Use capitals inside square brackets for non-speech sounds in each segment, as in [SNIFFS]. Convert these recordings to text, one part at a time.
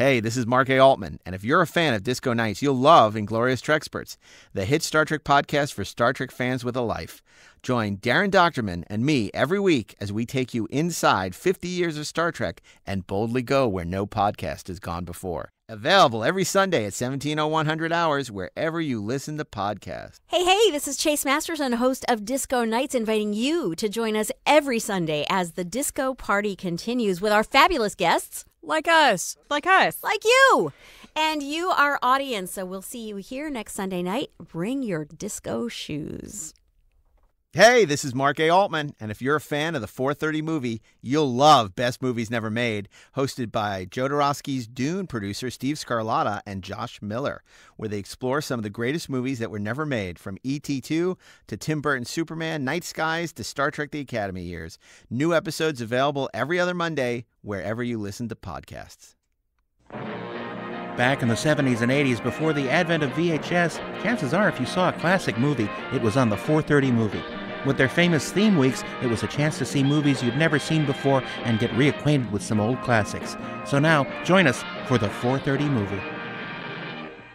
Hey, this is Mark A. Altman, and if you're a fan of Disco Nights, you'll love Inglorious Trexperts, the hit Star Trek podcast for Star Trek fans with a life. Join Darren Doctorman and me every week as we take you inside 50 years of Star Trek and boldly go where no podcast has gone before. Available every Sunday at 170100 hours wherever you listen to podcasts. Hey, hey, this is Chase Masters and host of Disco Nights, inviting you to join us every Sunday as the disco party continues with our fabulous guests. Like us. Like us. Like you. And you, our audience. So we'll see you here next Sunday night. Bring your disco shoes. Hey, this is Mark A. Altman, and if you're a fan of the 430 movie, you'll love Best Movies Never Made, hosted by Jodorowsky's Dune producer Steve Scarlotta and Josh Miller, where they explore some of the greatest movies that were never made, from E.T. 2 to Tim Burton's Superman, Night Skies to Star Trek The Academy years. New episodes available every other Monday, wherever you listen to podcasts. Back in the 70s and 80s, before the advent of VHS, chances are if you saw a classic movie, it was on the 430 movie. With their famous theme weeks, it was a chance to see movies you'd never seen before and get reacquainted with some old classics. So now, join us for the 4:30 movie.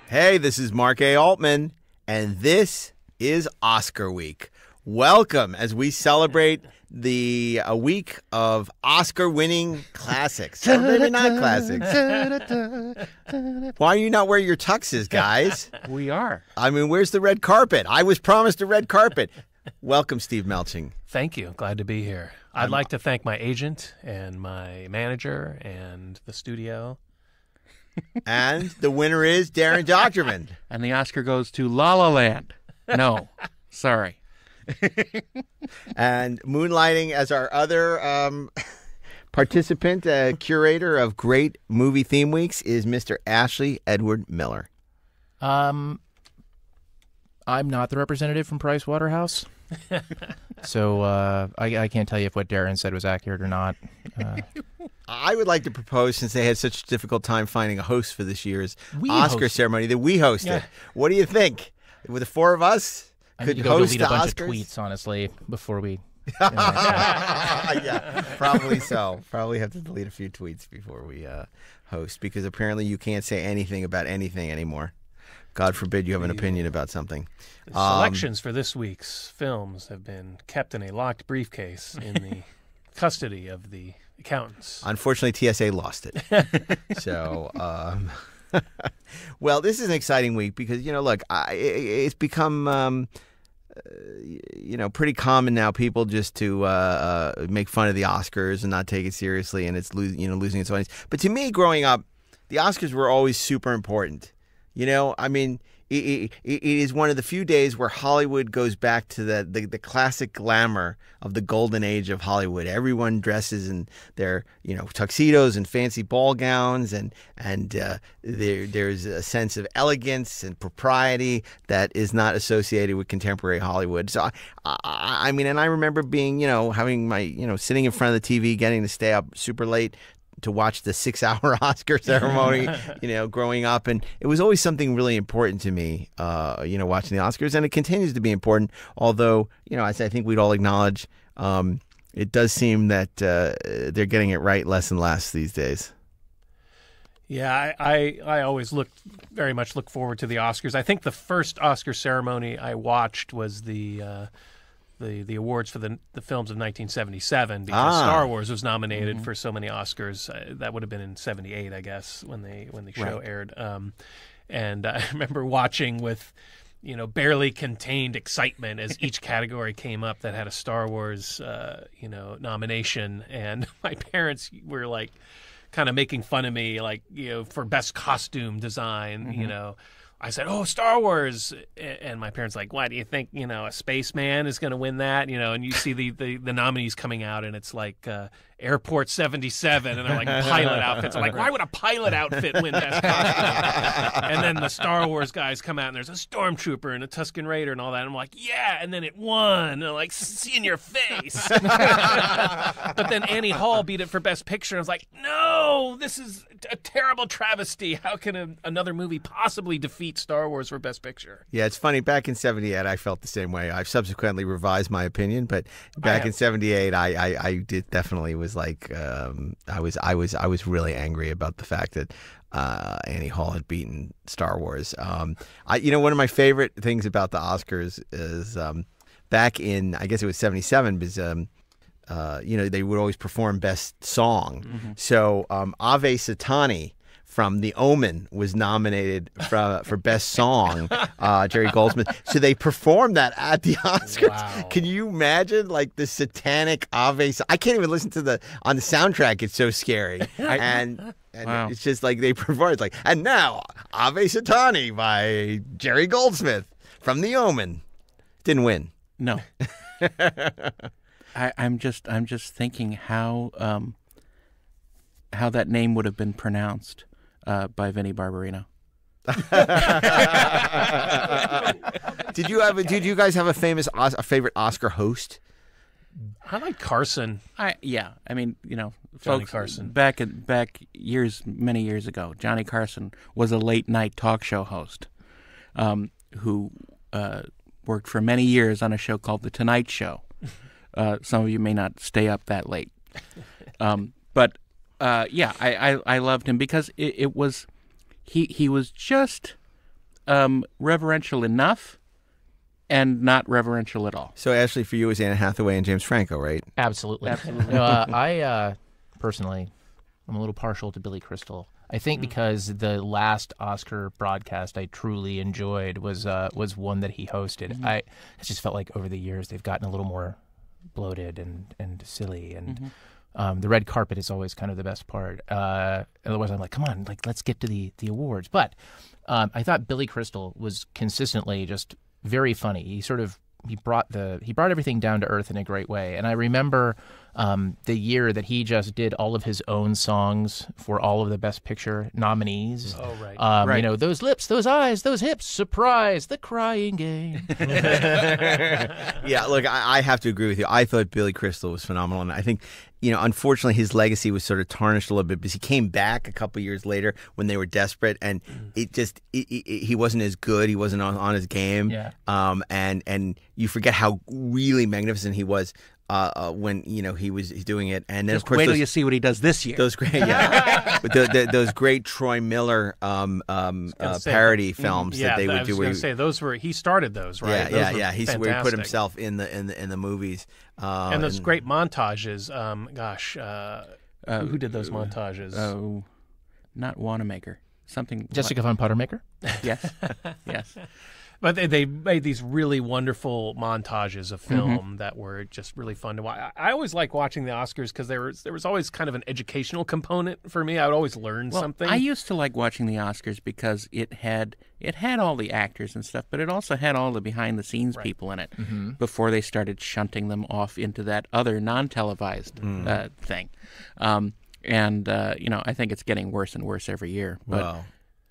Hey, this is Mark A. Altman, and this is Oscar Week. Welcome as we celebrate the a uh, week of Oscar-winning classics, or maybe not classics. Why are you not wearing your tuxes, guys? [LAUGHS] We are. I mean, where's the red carpet? I was promised a red carpet. Welcome, Steve Melching. Thank you. Glad to be here. I'd I'm... like to thank my agent and my manager and the studio. and the winner is Darren Dockerman. [LAUGHS] and the Oscar goes to La La Land. No, [LAUGHS] sorry. and moonlighting as our other um, [LAUGHS] participant, uh, curator of great movie theme weeks, is Mr. Ashley Edward Miller. Um, I'm not the representative from Price Waterhouse so uh, I, I, can't tell you if what Darren said was accurate or not. Uh, [LAUGHS] I would like to propose, since they had such a difficult time finding a host for this year's we Oscar ceremony, that we host yeah. it. What do you think? With the four of us, I could host delete the a bunch Oscars? of tweets, honestly, before we. [LAUGHS] yeah, probably so. Probably have to delete a few tweets before we uh, host because apparently you can't say anything about anything anymore. God forbid you have an opinion about something. The um, selections um, for this week's films have been kept in a locked briefcase in the [LAUGHS] custody of the accountants. Unfortunately, TSA lost it. [LAUGHS] so, um, [LAUGHS] well, this is an exciting week because you know, look, I, it's become. Um, uh, you know, pretty common now. People just to uh, uh, make fun of the Oscars and not take it seriously, and it's lo- you know losing its audience. But to me, growing up, the Oscars were always super important. You know, I mean, it, it, it is one of the few days where Hollywood goes back to the, the, the, classic glamour of the golden age of Hollywood. Everyone dresses in their you know tuxedos and fancy ball gowns, and and uh, there there's a sense of elegance and propriety that is not associated with contemporary Hollywood. So I, I, I mean, and I remember being you know having my you know sitting in front of the TV, getting to stay up super late to watch the six hour [LAUGHS] Oscar ceremony, [LAUGHS] you know, growing up. And it was always something really important to me, uh, you know, watching the Oscars. And it continues to be important, although, you know, as I think we'd all acknowledge, um, it does seem that uh, they're getting it right less and less these days. Yeah, I, I, I always look very much look forward to the Oscars. I think the first Oscar ceremony I watched was the. Uh, the, the awards for the, the films of 1977 because ah. Star Wars was nominated mm-hmm. for so many Oscars. Uh, that would have been in 78, I guess, when they when the show right. aired. Um, and [LAUGHS] I remember watching with you know barely contained excitement as each [LAUGHS] category came up that had a Star Wars uh, you know nomination, and [LAUGHS] my parents were like kind of making fun of me, like you know for best costume design, mm-hmm. you know I said, "Oh, Star Wars," and my parents like, "Why do you think? You know, a spaceman is going to win that? You know?" And you see the, the, the nominees coming out, and it's like uh, Airport 77 and they're like pilot outfits. I'm like, why would a pilot outfit win best costume? [LAUGHS] and then the Star Wars guys come out and there's a stormtrooper and a Tusken Raider and all that. And I'm like, yeah. And then it won. And I'm like, see in your face. [LAUGHS] but then Annie Hall beat it for best picture. I was like, no, this is a terrible travesty. How can a, another movie possibly defeat Star Wars for best picture? Yeah, it's funny. Back in 78, I felt the same way. I've subsequently revised my opinion, but back in 78, I, I, I did definitely was like, um, I was, I was, I was really angry about the fact that uh, Annie Hall had beaten Star Wars. Um, I, you know, one of my favorite things about the Oscars is um, back in, I guess it was '77, because. Um, uh, you know, they would always perform best song. Mm -hmm. So, um, Ave Satani, from The Omen was nominated for, uh, for Best Song, uh, Jerry Goldsmith. So they performed that at the [LAUGHS] Oscars. Wow. Can you imagine like the satanic Ave? I can't even listen to the on the soundtrack. It's so scary. [LAUGHS] and and wow. it's just like they perform. It's like and now Ave Satani by Jerry Goldsmith from The Omen. Didn't win. No. [LAUGHS] I, am just I'm just thinking how um, how that name would have been pronounced uh, by Vinnie Barbarino. [LAUGHS] did you have? A, did you guys have a famous a favorite Oscar host? I like Carson. I yeah. I mean, you know, Johnny folks, Carson back in, back years, many years ago, Johnny Carson was a late night talk show host um, who uh, worked for many years on a show called The Tonight Show. [LAUGHS] Uh, some of you may not stay up that late, um, but uh, yeah, I, I, I loved him because it, it was he he was just um, reverential enough and not reverential at all. So Ashley, for you, is Anna Hathaway and James Franco, right? Absolutely. Absolutely. no, uh, I uh, personally, I'm a little partial to Billy Crystal. I think mm-hmm. because the last Oscar broadcast I truly enjoyed was uh, was one that he hosted. Mm-hmm. I, just felt like over the years they've gotten a little more bloated and and silly and. Mm-hmm um, the red carpet is always kind of the best part. Uh, otherwise, I'm like, come on, like let's get to the the awards. But um, I thought Billy Crystal was consistently just very funny. He sort of he brought the he brought everything down to earth in a great way. And I remember um, the year that he just did all of his own songs for all of the Best Picture nominees. Oh right, um, right. You know those lips, those eyes, those hips. Surprise! The crying game. [LAUGHS] [LAUGHS] yeah, look, I, I, have to agree with you. I thought Billy Crystal was phenomenal, and I think you know, unfortunately, his legacy was sort of tarnished a little bit because he came back a couple years later when they were desperate, and mm. it just it, it, he wasn't as good. He wasn't on, on his game. Yeah. Um. And and you forget how really magnificent he was uh, uh, when you know he was doing it, and then Just of course wait till those, you see what he does this year. Those great, yeah, [LAUGHS] the, the, those great Troy Miller um, um, uh, say, parody mm, films yeah, that they would I was do. Where he, say those were he started those, right? Yeah, those yeah, yeah. He's where he put himself in the in the in the movies. Uh, and those and, great montages. Um, gosh, uh, who, who, did those uh, montages? Oh, not Wanamaker. Something Jessica like, von Pottermaker. Yes, [LAUGHS] yes. But they, they made these really wonderful montages of mm-hmm. film mm-hmm. that were just really fun to watch. I always like watching the Oscars because there was there was always kind of an educational component for me. I would always learn well, something. I used to like watching the Oscars because it had it had all the actors and stuff, but it also had all the behind the scenes right. people in it mm-hmm. before they started shunting them off into that other non televised mm. uh, thing. Um, and uh, you know, I think it's getting worse and worse every year. But, wow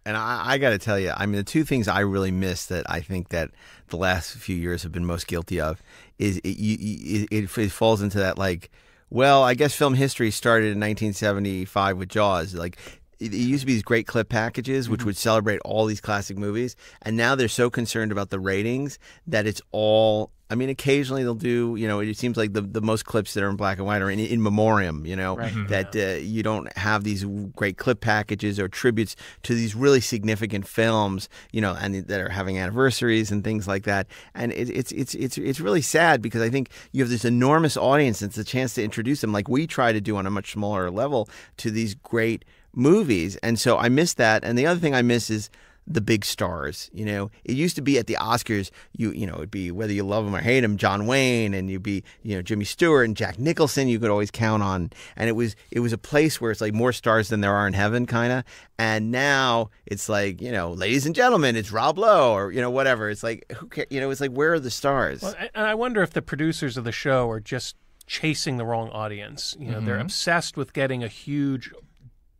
and I, I got to tell you, I mean, the two things I really miss that I think that the last few years have been most guilty of is it, you, it, it falls into that like, well, I guess film history started in 1975 with Jaws. Like, it, it used to be these great clip packages which mm -hmm. would celebrate all these classic movies, and now they're so concerned about the ratings that it's all I mean, occasionally they'll do, you know, it seems like the, the most clips that are in black and white are in, in memoriam, you know, right. Mm-hmm. that uh, you don't have these great clip packages or tributes to these really significant films, you know, and that are having anniversaries and things like that. And it, it's, it's, it's, it's really sad because I think you have this enormous audience and it's a chance to introduce them, like we try to do on a much smaller level, to these great movies. And so I miss that. And the other thing I miss is, the big stars. You know, it used to be at the Oscars, you you know, it'd be whether you love them or hate them. John Wayne, and you'd be you know Jimmy Stewart and Jack Nicholson. You could always count on, and it was it was a place where it's like more stars than there are in heaven, kind of. And now it's like you know, ladies and gentlemen, it's Rob Lowe or you know whatever. It's like who cares? You know, it's like where are the stars? Well, and I wonder if the producers of the show are just chasing the wrong audience. You know, mm-hmm. they're obsessed with getting a huge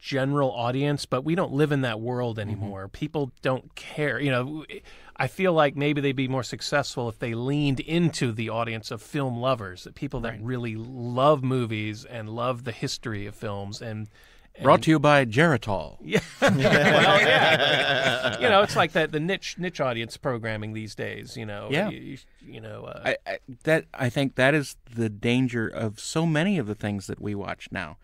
general audience, but we don't live in that world mm-hmm. anymore. Mm-hmm. People don't care. You know, I feel like maybe they'd be more successful if they leaned into the audience of film lovers, the people that right. really love movies and love the history of films and and Brought to you by Geritol. [LAUGHS] Yeah. well, yeah. you know, it's like that the niche niche audience programming these days. You know. Yeah. You, you know. Uh, I, I, that I think that is the danger of so many of the things that we watch now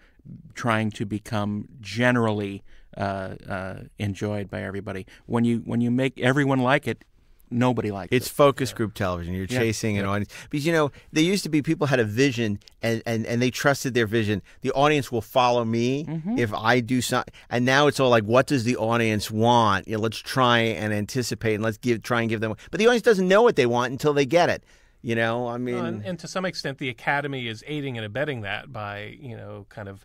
trying to become generally uh, uh, enjoyed by everybody. When you when you make everyone like it, nobody likes it's it. It's focus group television. You're yeah. chasing an yeah. audience because you know there used to be people had a vision and and and they trusted their vision. The audience will follow me mm-hmm. if I do something. And now it's all like, what does the audience want? You know, let's try and anticipate and let's give try and give them. But the audience doesn't know what they want until they get it. You know, I mean, and, and to some extent, the academy is aiding and abetting that by you know kind of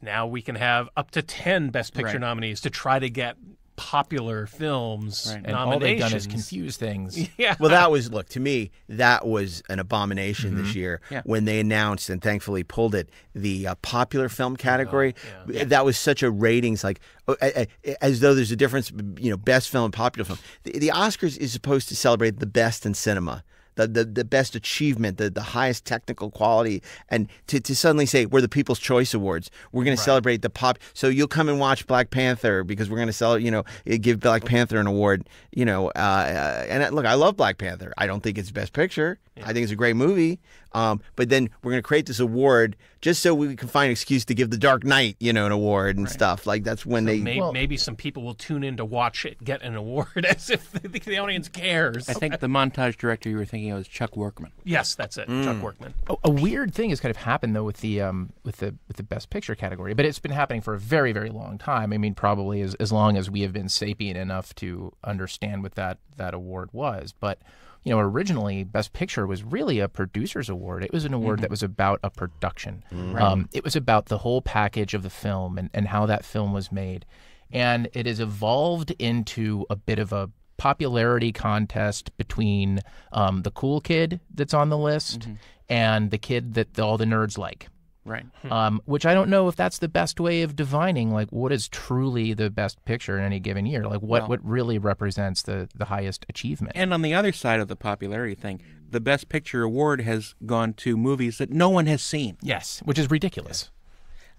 now we can have up to 10 best picture right. nominees to try to get popular films right. and all they've done is confuse things [LAUGHS] yeah well that was look to me that was an abomination mm-hmm. this year yeah. when they announced and thankfully pulled it the uh, popular film oh, category oh, yeah. that was such a ratings like uh, uh, uh, as though there's a difference you know best film and popular film the, the oscars is supposed to celebrate the best in cinema the, the, the best achievement, the, the highest technical quality. And to, to suddenly say, we're the People's Choice Awards, we're going right. to celebrate the pop. So you'll come and watch Black Panther because we're going to sell, you know, eh, give Black Panther an award, you know. Uh, uh and uh, look, I love Black Panther. I don't think it's Best Picture. Yeah. I think it's a great movie, um, but then we're going to create this award just so we can find an excuse to give The Dark Knight, you know, an award and right. stuff. Like that's when so they may, well, maybe some people will tune in to watch it get an award [LAUGHS] as if the, the audience cares. I think the montage director you were thinking of was Chuck Workman. Yes, that's it, mm. Chuck Workman. A, a, weird thing has kind of happened though with the um, with the with the Best Picture category, but it's been happening for a very very long time. I mean, probably as as long as we have been sapient enough to understand what that that award was, but you know, originally Best Picture was really a producer's award. It was an award mm-hmm. that was about a production. Mm-hmm. Um, it was about the whole package of the film and, and how that film was made. And it has evolved into a bit of a popularity contest between um, the cool kid that's on the list mm-hmm. and the kid that the, all the nerds like. Right. Hmm. Um, which I don't know if that's the best way of divining like what is truly the best picture in any given year. Like what, well, what really represents the, the highest achievement. And on the other side of the popularity thing, the best picture award has gone to movies that no one has seen. Yes, which is ridiculous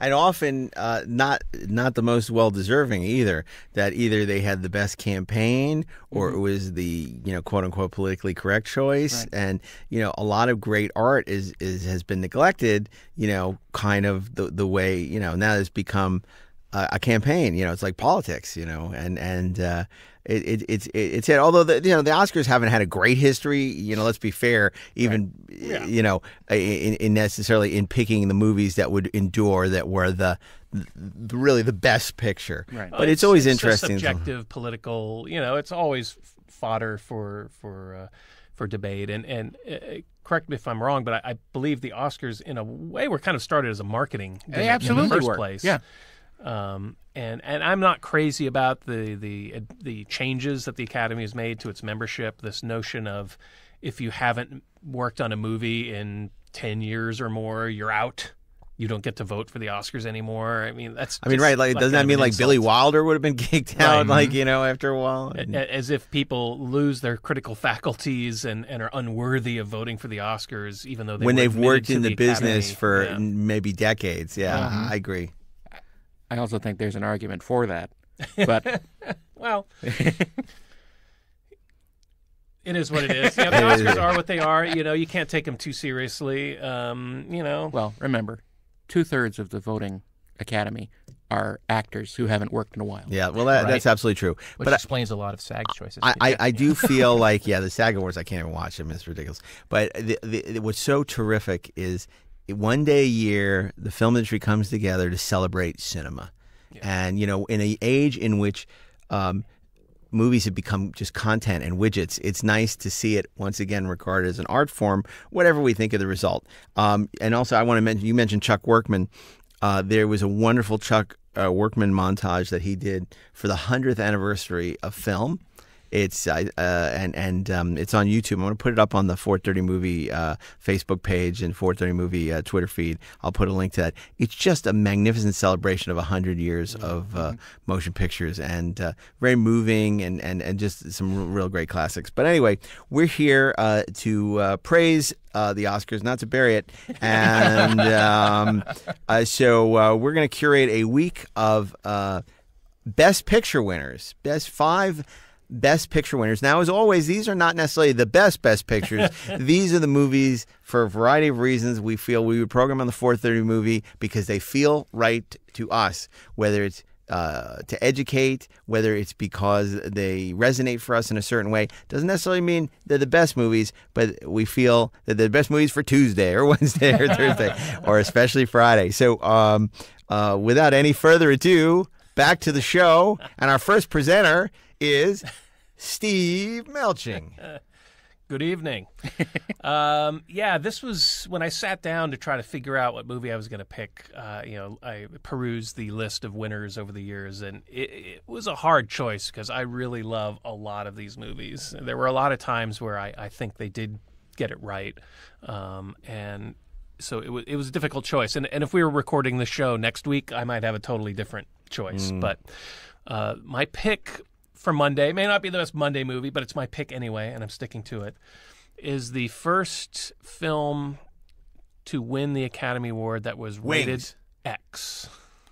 and often uh, not not the most well deserving either. That either they had the best campaign or mm-hmm. it was the you know quote unquote politically correct choice, right. and you know a lot of great art is is has been neglected. You know, kind of the the way you know now it's become a, a campaign. You know, it's like politics. You know, and and uh, it, it, it's it's it. Although the, you know the Oscars haven't had a great history. You know, let's be fair. Even right. yeah. you know, in, in, necessarily in picking the movies that would endure that were the, the really the best picture. Right. But it's, it's always it's interesting. Subjective, political. You know, it's always fodder for for. Uh, for debate. And and uh, correct me if I'm wrong, but I, I, believe the Oscars, in a way, were kind of started as a marketing. They absolutely in the first were. place. Yeah. Um, and and I'm not crazy about the the uh, the changes that the Academy has made to its membership. This notion of if you haven't worked on a movie in ten years or more, you're out. You don't get to vote for the Oscars anymore. I mean, that's. I mean, right? Like, like doesn't that mean like Billy Wilder would have been [LAUGHS] kicked out? Right. Like, mm-hmm. you know, after a while, as if people lose their critical faculties and, and are unworthy of voting for the Oscars, even though they when they've worked in the, the business for yeah. maybe decades. Yeah, mm-hmm. I agree. I also think there's an argument for that. But [LAUGHS] well, [LAUGHS] it is what it is. [LAUGHS] Yeah, the Oscars are what they are. You know, you can't take them too seriously. Um, you know. Well, remember, two thirds of the voting Academy are actors who haven't worked in a while. Yeah, well, that, right? that's absolutely true. Which but explains I, a lot of SAG choices. I, I, I do feel like, yeah, the SAG Awards, I can't even watch them. It's ridiculous. But the, the, what's so terrific is one day a year, the film industry comes together to celebrate cinema. Yeah. And, you know, in an age in which um, movies have become just content and widgets, it's nice to see it once again regarded as an art form, whatever we think of the result. Um, and also, I want to mention you mentioned Chuck Workman. Uh, there was a wonderful Chuck uh, Workman montage that he did for the 100th anniversary of film. It's uh, and and um, it's on YouTube. I'm going to put it up on the 430 Movie uh, Facebook page and 430 Movie uh, Twitter feed. I'll put a link to that. It's just a magnificent celebration of 100 years mm-hmm. of uh, mm-hmm. motion pictures and uh, very moving and, and, and just some real great classics. But anyway, we're here uh, to praise uh, the Oscars, not to bury it. And [LAUGHS] um, uh, so uh, we're going to curate a week of best picture winners, best five best picture winners. Now, as always, these are not necessarily the best best pictures. [LAUGHS] these are the movies for a variety of reasons we feel we would program on the 4:30 movie because they feel right to us, whether it's uh, to educate, whether it's because they resonate for us in a certain way, doesn't necessarily mean they're the best movies, but we feel that they're the best movies for Tuesday or [LAUGHS] Wednesday or Thursday [LAUGHS] or especially Friday. So, um, uh, without any further ado, back to the show. And our first presenter is Steve Melching. [LAUGHS] Good evening. [LAUGHS] um, yeah, this was when I sat down to try to figure out what movie I was going to pick. Uh, you know, I perused the list of winners over the years, and it, it was a hard choice because I really love a lot of these movies. There were a lot of times where I, I think they did get it right, um, and so it was it was a difficult choice. And and if we were recording the show next week, I might have a totally different choice. Mm. But uh, my pick for Monday. It may not be the best Monday movie, but it's my pick anyway, and I'm sticking to it. Is the first film to win the Academy Award that was Wings. rated X.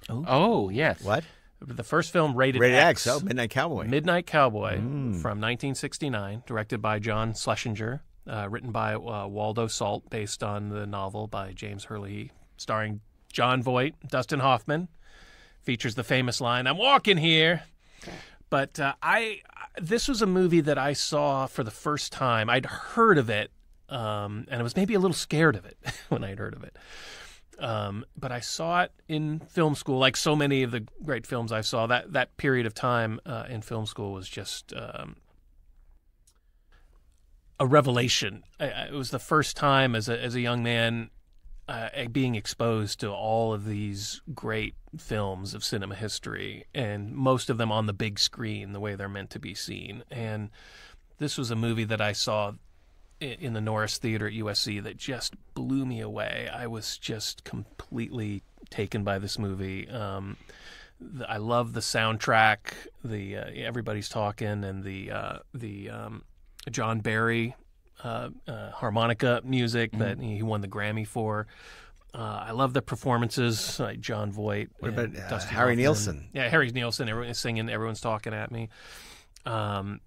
Oh. oh, yes. What? The first film rated, rated X. X. Oh, Midnight Cowboy. Midnight Cowboy mm. from 1969, directed by John Schlesinger, uh, written by uh, Waldo Salt, based on the novel by James Hurley, starring John Voight, Dustin Hoffman. Features the famous line, I'm walking here. But uh, I this was a movie that I saw for the first time. I'd heard of it, um, and I was maybe a little scared of it [LAUGHS] when I'd heard of it. Um, but I saw it in film school, like so many of the great films I saw. That that period of time uh, in film school was just um, a revelation. I, I, it was the first time as a as a young man uh, being exposed to all of these great films of cinema history, and most of them on the big screen, the way they're meant to be seen. And this was a movie that I saw in the Norris Theater at USC that just blew me away. I was just completely taken by this movie. Um, I love the soundtrack. The uh, everybody's talking and the uh, the um, John Barry uh, uh, harmonica music mm-hmm. that he won the Grammy for. Uh, I love the performances, like John Voight. What about uh, Harry Nielsen? Yeah, Harry Nielsen. Everyone's singing. Everyone's talking at me. Um,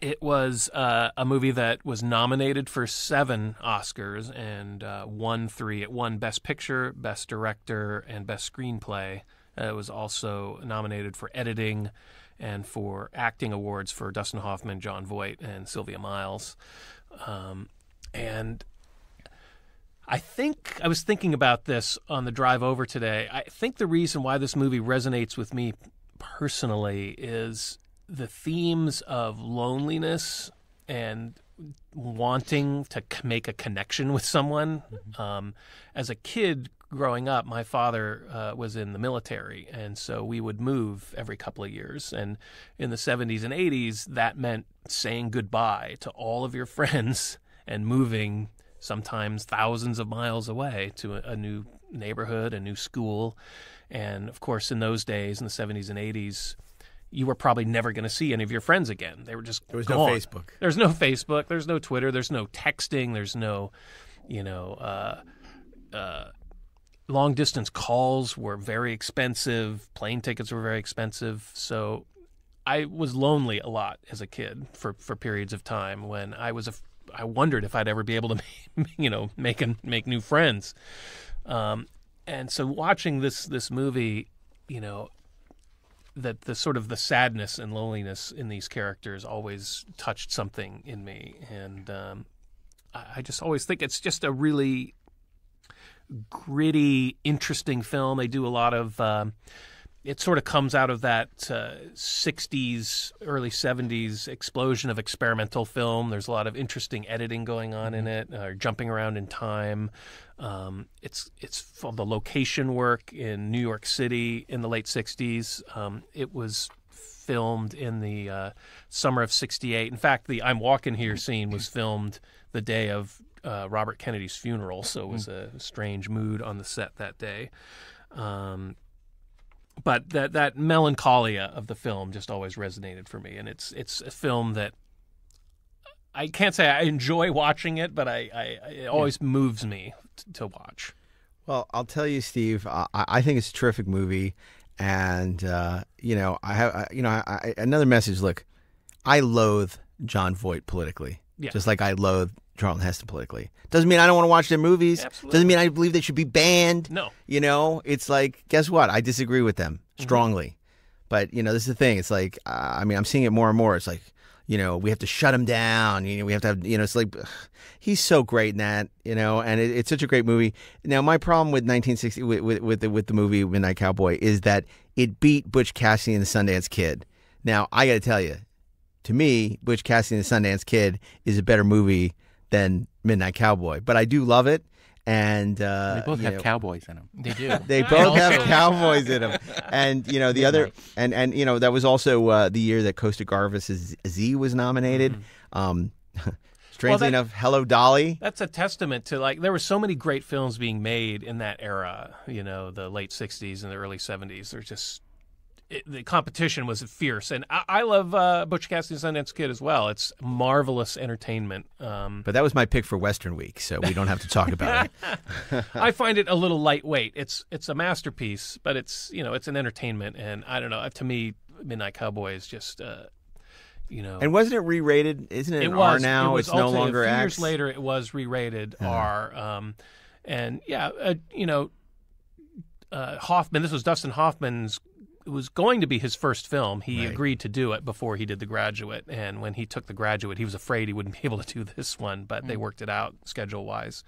it was uh, a movie that was nominated for seven Oscars and uh, won three. It won Best Picture, Best Director, and Best Screenplay. Uh, it was also nominated for editing, and for acting awards for Dustin Hoffman, John Voight, and Sylvia Miles. Um, and I think I was thinking about this on the drive over today. I think the reason why this movie resonates with me personally is the themes of loneliness and wanting to make a connection with someone. Mm-hmm. Um, as a kid growing up, my father uh, was in the military, and so we would move every couple of years. And in the 70s and 80s, that meant saying goodbye to all of your [LAUGHS] friends and moving sometimes thousands of miles away to a, a new neighborhood, a new school. And of course, in those days, in the 70s and 80s, you were probably never going to see any of your friends again. They were just there was gone. no Facebook. There's no Facebook. There's no Twitter. There's no texting. There's no, you know, uh, uh, long distance calls were very expensive, plane tickets were very expensive. So I was lonely a lot as a kid for, for periods of time when I was a, I wondered if I'd ever be able to, [LAUGHS] you know, make and make new friends. Um, and so watching this this movie, you know, that the sort of the sadness and loneliness in these characters always touched something in me, and um, I just always think it's just a really gritty, interesting film. They do a lot of. Um, it sort of comes out of that uh, 60s, early 70s explosion of experimental film. There's a lot of interesting editing going on in mm-hmm. it, or uh, jumping around in time. Um, it's it's from the location work in New York City in the late 60s. Um, it was filmed in the uh, summer of 68. In fact, the I'm Walking Here scene was filmed the day of uh, Robert Kennedy's funeral, so it hmm. was a strange mood on the set that day. Um, but that that melancholia of the film just always resonated for me, and it's it's a film that I can't say I enjoy watching it, but I, I it always yeah. moves me t- to watch. Well, I'll tell you, Steve. I think it's a terrific movie, and uh, you know, I have you know I, I, another message. Look, I loathe John Voight politically, yeah. just like I loathe Charlton Heston politically. Doesn't mean I don't want to watch their movies. Absolutely. Doesn't mean I believe they should be banned. No. You know, it's like, guess what? I disagree with them mm-hmm. strongly. Mm-hmm. But, you know, this is the thing. It's like, uh, I mean, I'm seeing it more and more. It's like, you know, we have to shut him down. You know, we have to have, you know, it's like, ugh, he's so great in that, you know, and it, it's such a great movie. Now, my problem with 1960, with, with, with, the, with the movie Midnight Cowboy is that it beat Butch Cassidy and the Sundance Kid. Now, I got to tell you, to me, Butch Cassidy and the Sundance Kid is a better movie than Midnight Cowboy, but I do love it. And uh, they both have know, cowboys in them. They do. [LAUGHS] They both have cowboys in them. [LAUGHS] And you know the other, and and you know that was also uh, the year that Costa Garvis' Z was nominated. Mm-hmm. Um, [LAUGHS] strangely well, that, enough, Hello Dolly. That's a testament to like there were so many great films being made in that era. You know, the late '60s and the early '70s. There's just the competition was fierce, and I, I love uh, Butch Cassidy and Sundance Kid as well. It's marvelous entertainment. Um, but that was my pick for Western Week, so we don't have to talk about it. [LAUGHS] [LAUGHS] I find it a little lightweight. It's it's a masterpiece, but it's you know it's an entertainment, and I don't know. Uh, to me, Midnight Cowboy is just. Uh, you know, and wasn't it re-rated? Isn't it, it was, R now? It was it's no longer a few X. Years later, it was re-rated uh-huh. R. Um, and yeah, uh, you know, uh, Hoffman. This was Dustin Hoffman's it was going to be his first film. He right. agreed to do it before he did The Graduate, and when he took The Graduate, he was afraid he wouldn't [LAUGHS] be able to do this one, but mm. they hmm. worked it out schedule wise.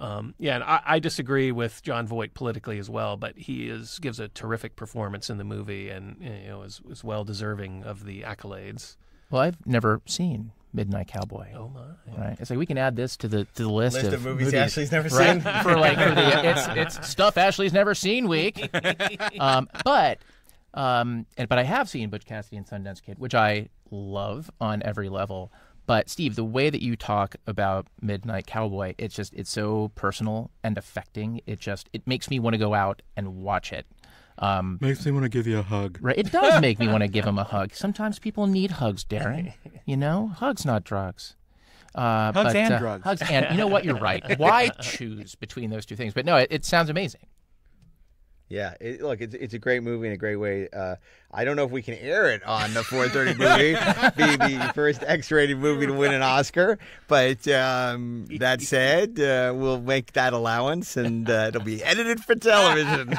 Um, yeah, and I, I, disagree with John Voight politically as well, but he is gives a terrific performance in the movie, and you know is, is well deserving of the accolades. Well, I've never seen Midnight Cowboy. Oh my! Right, it's like we can add this to the to the list, list of, of movies, movies, Ashley's never right? seen for like for the, it's it's [LAUGHS] stuff Ashley's never seen week. [LAUGHS] Um, but um, and, but I have seen Butch Cassidy and Sundance Kid, which I love on every level. But Steve, the way that you talk about Midnight Cowboy, it's just it's so personal and affecting. It just it makes me want to go out and watch it. Um, makes me want to give you a hug. Right, it does make me want to give him a hug. Sometimes people need hugs, Darren. You know, hugs, not drugs. Uh, hugs but, and uh, drugs. Hugs and you know what? You're right. [LAUGHS] Why choose between those two things? But no, it, it sounds amazing. Yeah, it, look, it's, it's a great movie and a great way. Uh, I don't know if we can air it on the 4:30 movie, [LAUGHS] be the first X-rated movie to win an Oscar. But um, that said, uh, we'll make that allowance, and uh, it'll be edited for television.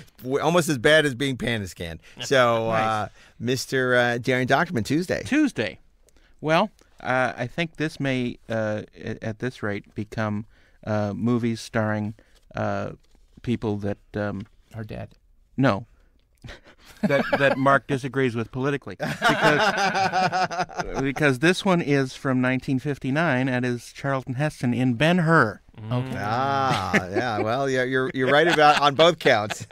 [LAUGHS] [LAUGHS] almost as bad as being panda scanned. So, nice. Mr. Uh, Daring uh, Doctorman, Tuesday. Tuesday. Well, uh, I think this may, uh, at, this rate, become movies starring people that um, are dead. No, [LAUGHS] that that Mark disagrees with politically because [LAUGHS] because this one is from 1959 and is Charlton Heston in Ben Hur. Mm. Okay. Ah, [LAUGHS] yeah. Well, yeah, you're you're right about on both counts.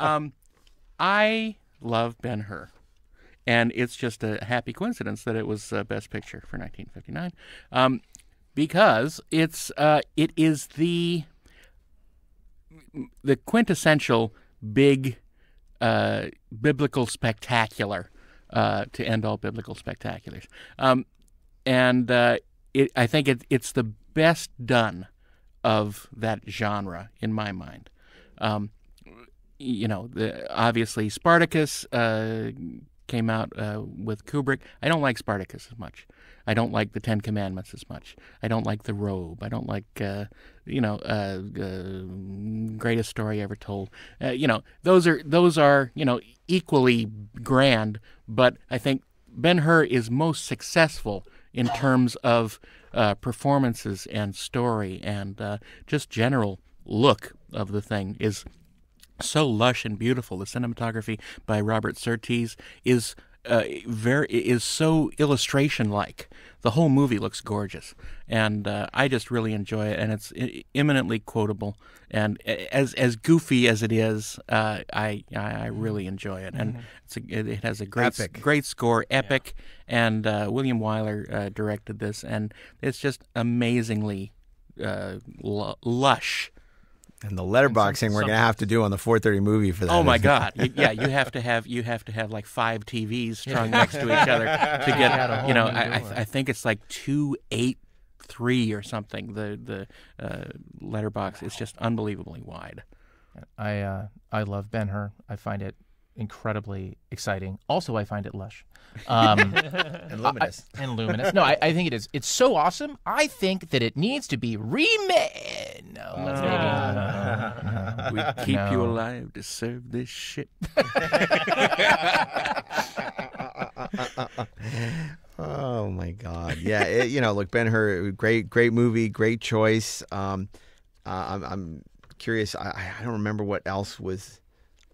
um, I love Ben Hur, and it's just a happy coincidence that it was uh, Best Picture for 1959, um, because it's uh, it is the the quintessential big uh, biblical spectacular uh, to end all biblical spectaculars. Um, and uh, it, I think it, it's the best done of that genre in my mind. Um, you know, the, obviously Spartacus uh, came out uh, with Kubrick. I don't like Spartacus as much. I don't like the Ten Commandments as much. I don't like the robe. I don't like, uh, you know, uh, uh, greatest story ever told. Uh, you know, those are those are you know equally grand, but I think Ben Hur is most successful in terms of uh, performances and story and uh, just general look of the thing is so lush and beautiful. The cinematography by Robert Surtees is uh, very is so illustration like. The whole movie looks gorgeous, and uh, I just really enjoy it. And it's eminently quotable, and as as goofy as it is, uh, I I really enjoy it. And mm-hmm. a, it has a great epic. great score, epic. Yeah. And uh, William Wyler uh, directed this, and it's just amazingly uh, lush and the letterboxing we're going to have to do on the 4:30 movie for that. Oh my god! yeah, you [LAUGHS] have to have you have to have like five TVs strung next to each other [LAUGHS] to get. You know, I, I, I think it's like two eight three or something. The the uh, letterbox is just unbelievably wide. I uh, I love Ben Hur. I find it incredibly exciting. Also, I find it lush um, [LAUGHS] and luminous. I, and luminous. No, I, I, think it is. It's so awesome. I think that it needs to be remade. No, no, no, no, we keep you alive to serve this ship. [LAUGHS] oh my God! Yeah, it, you know, look, Ben Hur, great, great movie, great choice. Um, uh, I'm, I'm, curious. I, I don't remember what else was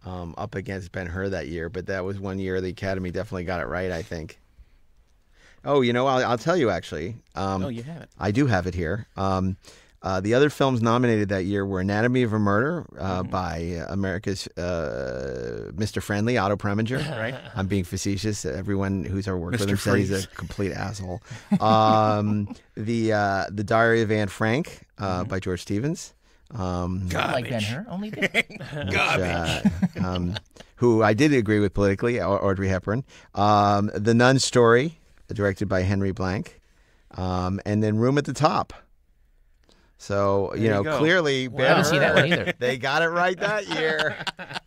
um, up against Ben Hur that year, but that was one year the Academy definitely got it right, I think. Oh, you know, I'll, I'll tell you actually. Um, oh, you have it. I do have it here. Um, uh, the other films nominated that year were Anatomy of a Murder uh, mm-hmm. by America's uh, Mr. Friendly, Otto Preminger. [LAUGHS] right. I'm being facetious. Everyone who's ever worked Mr. with him Freeze. said he's a complete asshole. Um, [LAUGHS] the uh, The Diary of Anne Frank uh, mm-hmm. by George Stevens. Um, like Ben Hur, only Ben. [LAUGHS] Uh, Garbage. uh, [LAUGHS] um, who I did agree with politically, Audrey Hepburn. Um, the Nun Story, directed by Henry Blank, um, and then Room at the Top. So you there know, you clearly, well, I haven't seen that one either. [LAUGHS] they got it right that year.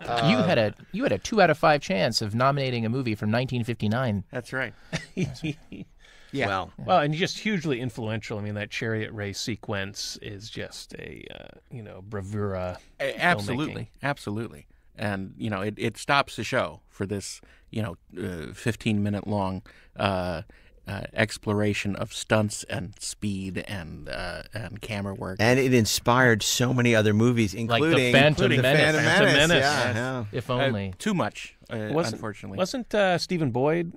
Um, you had a you had a two out of five chance of nominating a movie from 1959. That's right. That's right. Yeah. Well, well, and just hugely influential. I mean, that chariot race sequence is just a uh, you know bravura. Absolutely, filmmaking. absolutely, and you know it, it stops the show for this you know uh, fifteen minute long uh, uh, exploration of stunts and speed and uh, and camera work. And it inspired so many other movies, including like the Phantom including Menace. The Phantom Phantom Menace. Yeah, yeah. If uh, only. Uh, too much, uh, wasn't, unfortunately. Wasn't uh, Stephen Boyd?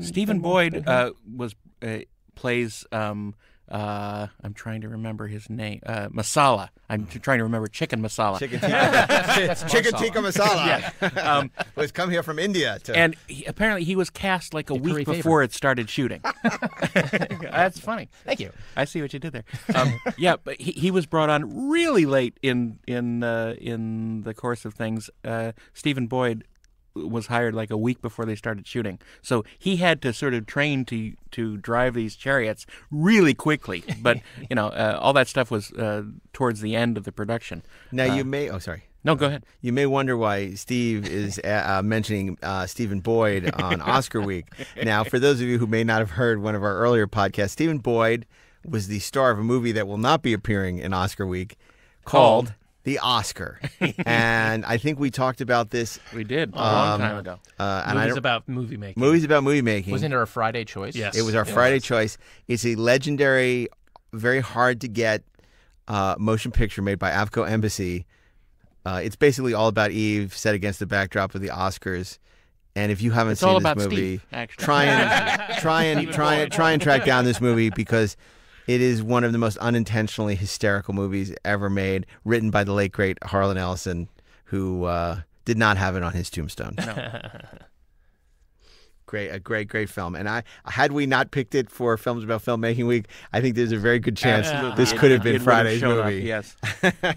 Stephen Boyd was plays um, uh, I'm trying to remember his name. Uh, masala. I'm trying to remember chicken masala. Chicken [LAUGHS] tikka, chicken tikka masala. yeah. Um, [LAUGHS] come here from India. To... And he, apparently he was cast like a week before favorite. it started shooting. [LAUGHS] That's funny. Thank you. I see what you did there. Um, yeah, but he, he, was brought on really late in in uh, in the course of things. Uh, Stephen Boyd was hired like a week before they started shooting. So he had to sort of train to to drive these chariots really quickly. But [LAUGHS] you know, uh, all that stuff was uh, towards the end of the production. Now uh, you may. Oh, sorry. No, go ahead. You may wonder why Steve is uh, uh, mentioning uh, Stephen Boyd on [LAUGHS] Oscar week. Now, for those of you who may not have heard one of our earlier podcasts, Stephen Boyd was the star of a movie that will not be appearing in Oscar week called the Oscar, [LAUGHS] and I think we talked about this. We did a long um, time ago. Uh, and movies about movie making. Movies about movie making. Wasn't it our Friday choice? Yes, it was our it Friday was. choice. It's a legendary, very hard to get uh, motion picture made by Avco Embassy. Uh, it's basically all about Eve, set against the backdrop of the Oscars. And if you haven't it's seen this movie, Steve, try and [LAUGHS] try and try and try and track down this movie because it is one of the most unintentionally hysterical movies ever made, written by the late great Harlan Ellison, who uh, did not have it on his tombstone. No. [LAUGHS] great, a great, great film. And I, had we not picked it for films about filmmaking week, I think there's a very good chance Absolutely. this could have been it Friday's movie. Up, yes,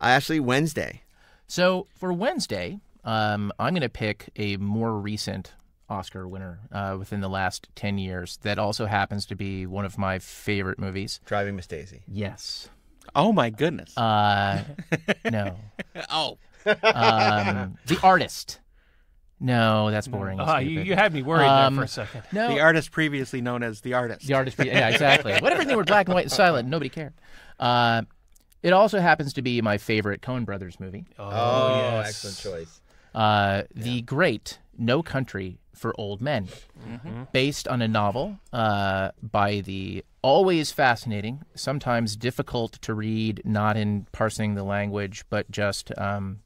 actually [LAUGHS] Wednesday. So for Wednesday, um, I'm going to pick a more recent Oscar winner uh, within the last 10 years that also happens to be one of my favorite movies. Driving Miss Daisy. Yes. Oh my goodness. Uh, [LAUGHS] no. oh. Um, [LAUGHS] the Artist. No, that's boring. Ah, you, you, had me worried um, there for a um, second. No. The Artist previously known as The Artist. The Artist. yeah, exactly. [LAUGHS] Whatever they were black and white and silent, nobody cared. Uh, it also happens to be my favorite Coen Brothers movie. Oh, oh yes. excellent choice. Uh, yeah. The Great no Country for Old Men, mm-hmm. based on a novel uh, by the always fascinating, sometimes difficult to read, not in parsing the language, but just um,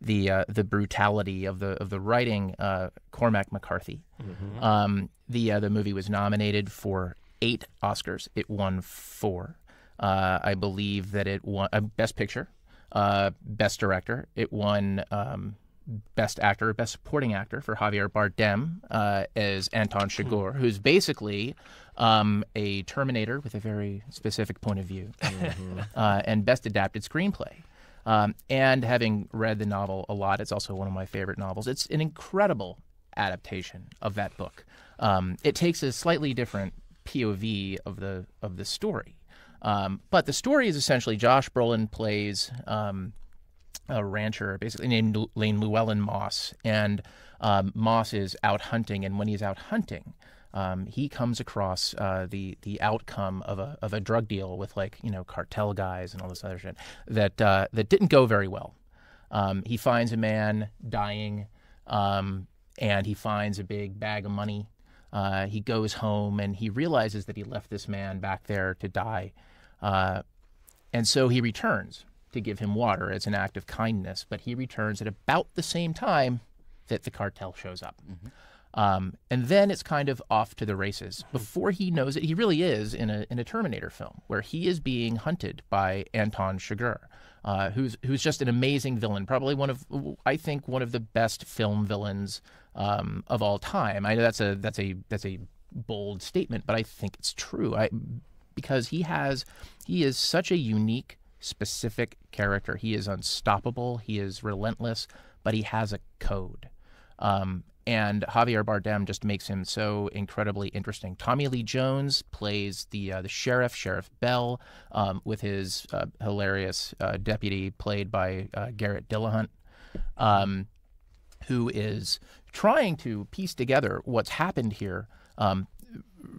the uh, the brutality of the of the writing, uh, Cormac McCarthy. Mm-hmm. Um, the uh, the movie was nominated for eight Oscars. It won four. Uh, I believe that it won uh, Best Picture, Best Director. It won. Um, Best Actor, Best Supporting Actor for Javier Bardem uh, is Anton hmm. Chigurh, who's basically um, a Terminator with a very specific point of view, [LAUGHS] mm-hmm. uh, and Best Adapted Screenplay. Um, and having read the novel a lot, it's also one of my favorite novels. It's an incredible adaptation of that book. Um, it takes a slightly different POV of the of the story, um, but the story is essentially Josh Brolin plays. Um, a rancher basically named Lane Llewellyn Moss. And um, Moss is out hunting. And when he's out hunting, um, he comes across uh, the the outcome of a of a drug deal with like you know cartel guys and all this other shit that uh, that didn't go very well. Um, he finds a man dying, um, and he finds a big bag of money. Uh, he goes home and he realizes that he left this man back there to die, uh, and so he returns to give him water as an act of kindness, but he returns at about the same time that the cartel shows up. Mm-hmm. Um, and then it's kind of off to the races. Mm-hmm. Before he knows it, he really is in a, in a Terminator film where he is being hunted by Anton Chigurh, uh, who's who's just an amazing villain, probably one of I think one of the best film villains um, of all time. I know that's a that's a that's a bold statement, but I think it's true. I because he has he is such a unique specific character. He is unstoppable. He is relentless, but he has a code. Um, and Javier Bardem just makes him so incredibly interesting. Tommy Lee Jones plays the uh, the sheriff, Sheriff Bell, um, with his uh, hilarious uh, deputy played by uh, Garrett Dillahunt, um, who is trying to piece together what's happened here. Um,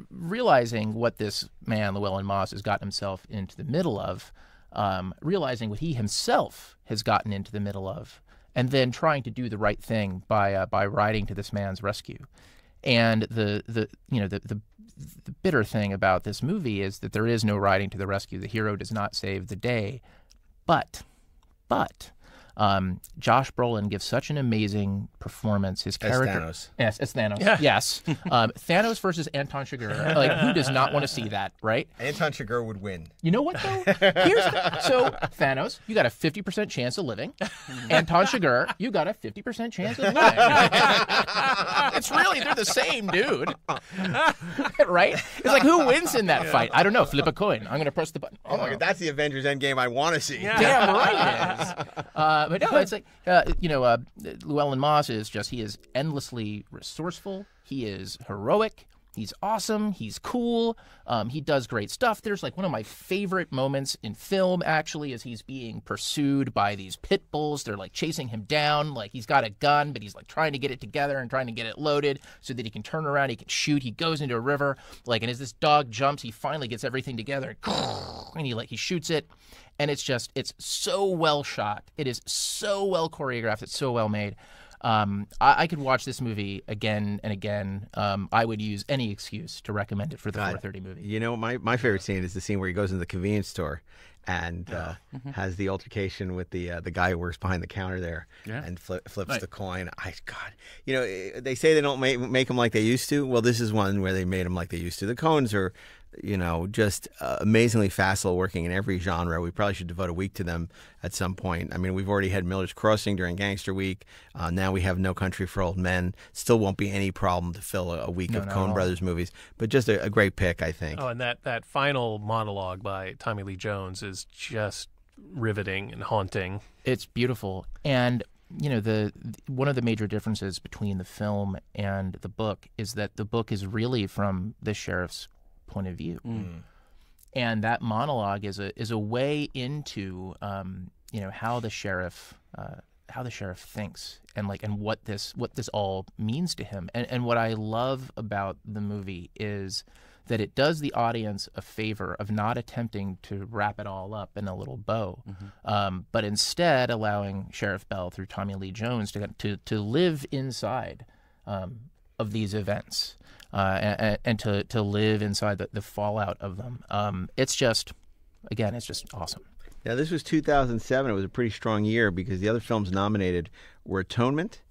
realizing what this man Llewellyn Moss has gotten himself into the middle of, um, realizing what he himself has gotten into the middle of, and then trying to do the right thing by uh, by riding to this man's rescue. And the the you know the, the the bitter thing about this movie is that there is no riding to the rescue. The hero does not save the day, but but um, Josh Brolin gives such an amazing performance. His character, as Thanos. yes, as Thanos, yeah. yes, [LAUGHS] um, Thanos versus Anton Chigurh. Like, who does not want to see that, right? Anton Chigurh would win. You know what though? Here's the, [LAUGHS] so Thanos, you got a fifty percent chance of living. Anton Chigurh, you got a fifty percent chance of living. [LAUGHS] it's really they're the same dude, right? It's like who wins in that fight? I don't know. Flip a coin. I'm gonna press the button. Oh, oh my god, that's the Avengers Endgame I want to see. Yeah. Damn right it is. Uh, uh, but no, it's like uh, you know, uh, Llewellyn Moss is just he is endlessly resourceful. He is heroic. He's awesome. He's cool. Um, he does great stuff. There's like one of my favorite moments in film, actually, is he's being pursued by these pit bulls. They're like chasing him down. Like he's got a gun, but he's like trying to get it together and trying to get it loaded so that he can turn around, he can shoot. He goes into a river. Like, and as this dog jumps, he finally gets everything together and [SNIFFS] he like he shoots it. And it's just, it's so well shot. It is so well choreographed. It's so well made. Um, I, I, could watch this movie again and again. Um, I would use any excuse to recommend it for the 430 movie. You know, my, my favorite scene is the scene where he goes into the convenience store and uh, mm-hmm. has the altercation with the uh, the guy who works behind the counter there yeah. and flips right. the coin. I God, you know, eh, they say they don't make, make them like they used to. Well, this is one where they made them like they used to. The cones are you know, just uh, amazingly facile working in every genre. We probably should devote a week to them at some point. I mean, we've already had Miller's Crossing during Gangster Week. Uh, now we have No Country for Old Men. Still won't be any problem to fill a, a week no, of Coen Brothers movies, but just a, a great pick, I think. Oh, and that, that final monologue by Tommy Lee Jones is just riveting and haunting. It's beautiful. And you know the one of the major differences between the film and the book is that the book is really from the sheriff's point of view. Mm. And that monologue is a is a way into um, you know how the sheriff uh, how the sheriff thinks and like and what this what this all means to him. And and what I love about the movie is that it does the audience a favor of not attempting to wrap it all up in a little bow, mm-hmm. um, but instead allowing Sheriff Bell through Tommy Lee Jones to to to live inside um, of these events. Uh, and, and, to to live inside the, the fallout of them. Um, it's just, again, it's just awesome. Yeah, this was 2007. It was a pretty strong year because the other films nominated were Atonement,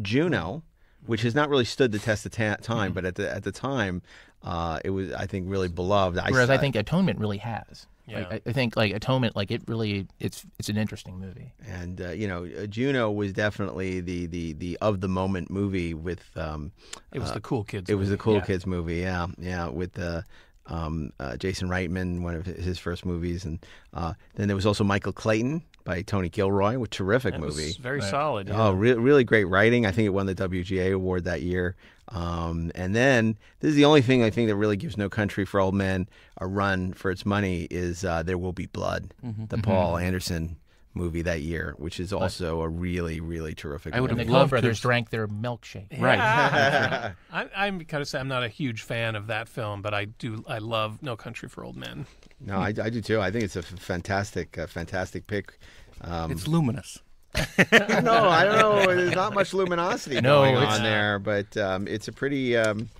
Juno, which has not really stood the test of ta- time, mm-hmm. but at the at the time, uh, it was I think really beloved. Whereas I, I think Atonement really has. Yeah. Like, I think like Atonement, like it really, it's it's an interesting movie. And uh, you know, uh, Juno was definitely the the the of the moment movie with. Um, it was uh, the cool kids. It movie. was the cool yeah. kids movie. Yeah, yeah, with the. Uh, um, uh, Jason Reitman, one of his first movies, and uh, then there was also Michael Clayton by Tony Gilroy, which terrific movie, very right. solid. Oh, yeah. Oh, re- really great writing. I think it won the WGA award that year. Um, and then this is the only thing I think that really gives No Country for Old Men a run for its money is uh, There Will Be Blood, mm-hmm. the mm-hmm. Paul mm-hmm. Anderson movie that year, which is also a really, really terrific. I would movie. have loved. The brothers to... drank their milkshake. Yeah. [LAUGHS] Right. [LAUGHS] I'm, I'm, kind of I'm not a huge fan of that film, but I do. I love No Country for Old Men. No, I, I do too. I think it's a fantastic, uh, fantastic pick. Um, it's luminous. [LAUGHS] no, I don't know. There's not much luminosity no, going on there, but um, it's a pretty. Um,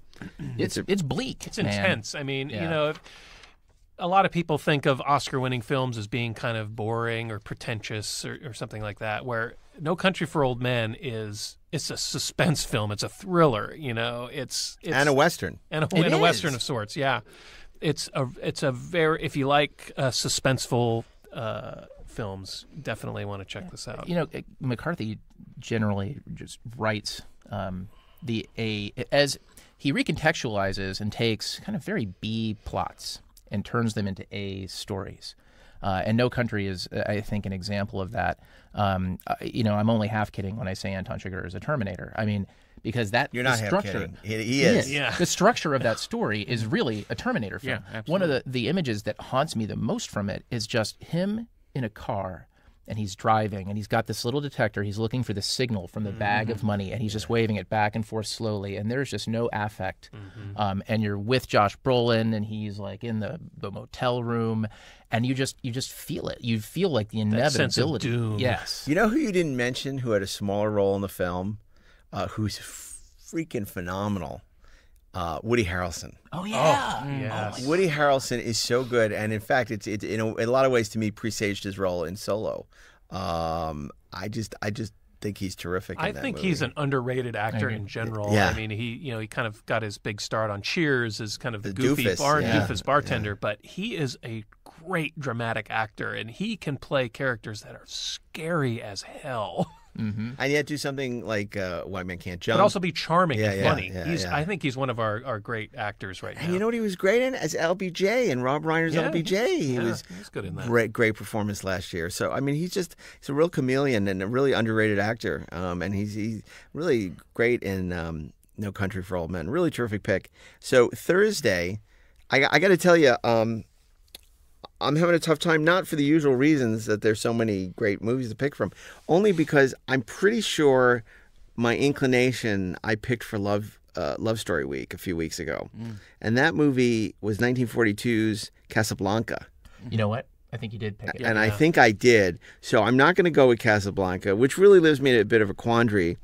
it's it's, a, it's bleak. It's man. intense. I mean, yeah. you know, a lot of people think of Oscar-winning films as being kind of boring or pretentious or, or something like that. Where No Country for Old Men is it's a suspense film. It's a thriller. You know, it's, it's and a western and a, and a western of sorts. Yeah, it's a it's a very if you like a uh, suspenseful. Uh, films, definitely want to check this out. You know, McCarthy generally just writes um, the a as he recontextualizes and takes kind of very B plots and turns them into A stories. Uh, and No Country is, I think, an example of that. Um, you know, I'm only half kidding when I say Anton Chigurh is a Terminator. I mean, because that You're not structure, he, he, is. he, is. Yeah. The structure of that story is really a Terminator film. Yeah, absolutely. One of the, the images that haunts me the most from it is just him in a car and he's driving and he's got this little detector. He's looking for the signal from the mm-hmm. bag of mm. money and he's just waving it back and forth slowly. And there's just no affect. Mm-hmm. Um, and you're with Josh Brolin and he's like in the, the motel room and you just you just feel it. You feel like the inevitability. doom. Yes. You know who you didn't mention who had a smaller role in the film, uh, who's freaking phenomenal uh, Woody Harrelson. Oh, oh yeah, mm. Mm. oh, yes. Woody Harrelson is so good, and in fact, it's it in a, in a lot of ways to me presaged his role in Solo. Um, I just I just think he's terrific. I think movie. he's an underrated actor in general. Yeah. I mean, he you know he kind of got his big start on Cheers as kind of the goofy doofus, bar yeah. doofus bartender, yeah. but he is a great dramatic actor, and he can play characters that are scary as hell. [LAUGHS] Mm-hmm. And yet do something like uh, White Man Can't Jump. But also be charming yeah, and yeah, funny. Yeah, he's, I think he's one of our, our great actors right now. And you know what he was great in? As LBJ and Rob Reiner's LBJ. He was, was good in that. Great, great performance last year. So, I mean, he's just he's a real chameleon and a really underrated actor. Um, and he's, he's really great in um, No Country for Old Men. Really terrific pick. So Thursday, I, I got to tell you, um, I'm having a tough time, not for the usual reasons that there's so many great movies to pick from, only because I'm pretty sure my inclination I picked for Love uh, Love Story Week a few weeks ago, mm. and that movie was 1942's Casablanca. You know what? I think you did pick it. And yeah. I think I did. So I'm not going to go with Casablanca, which really leaves me in a bit of a quandary.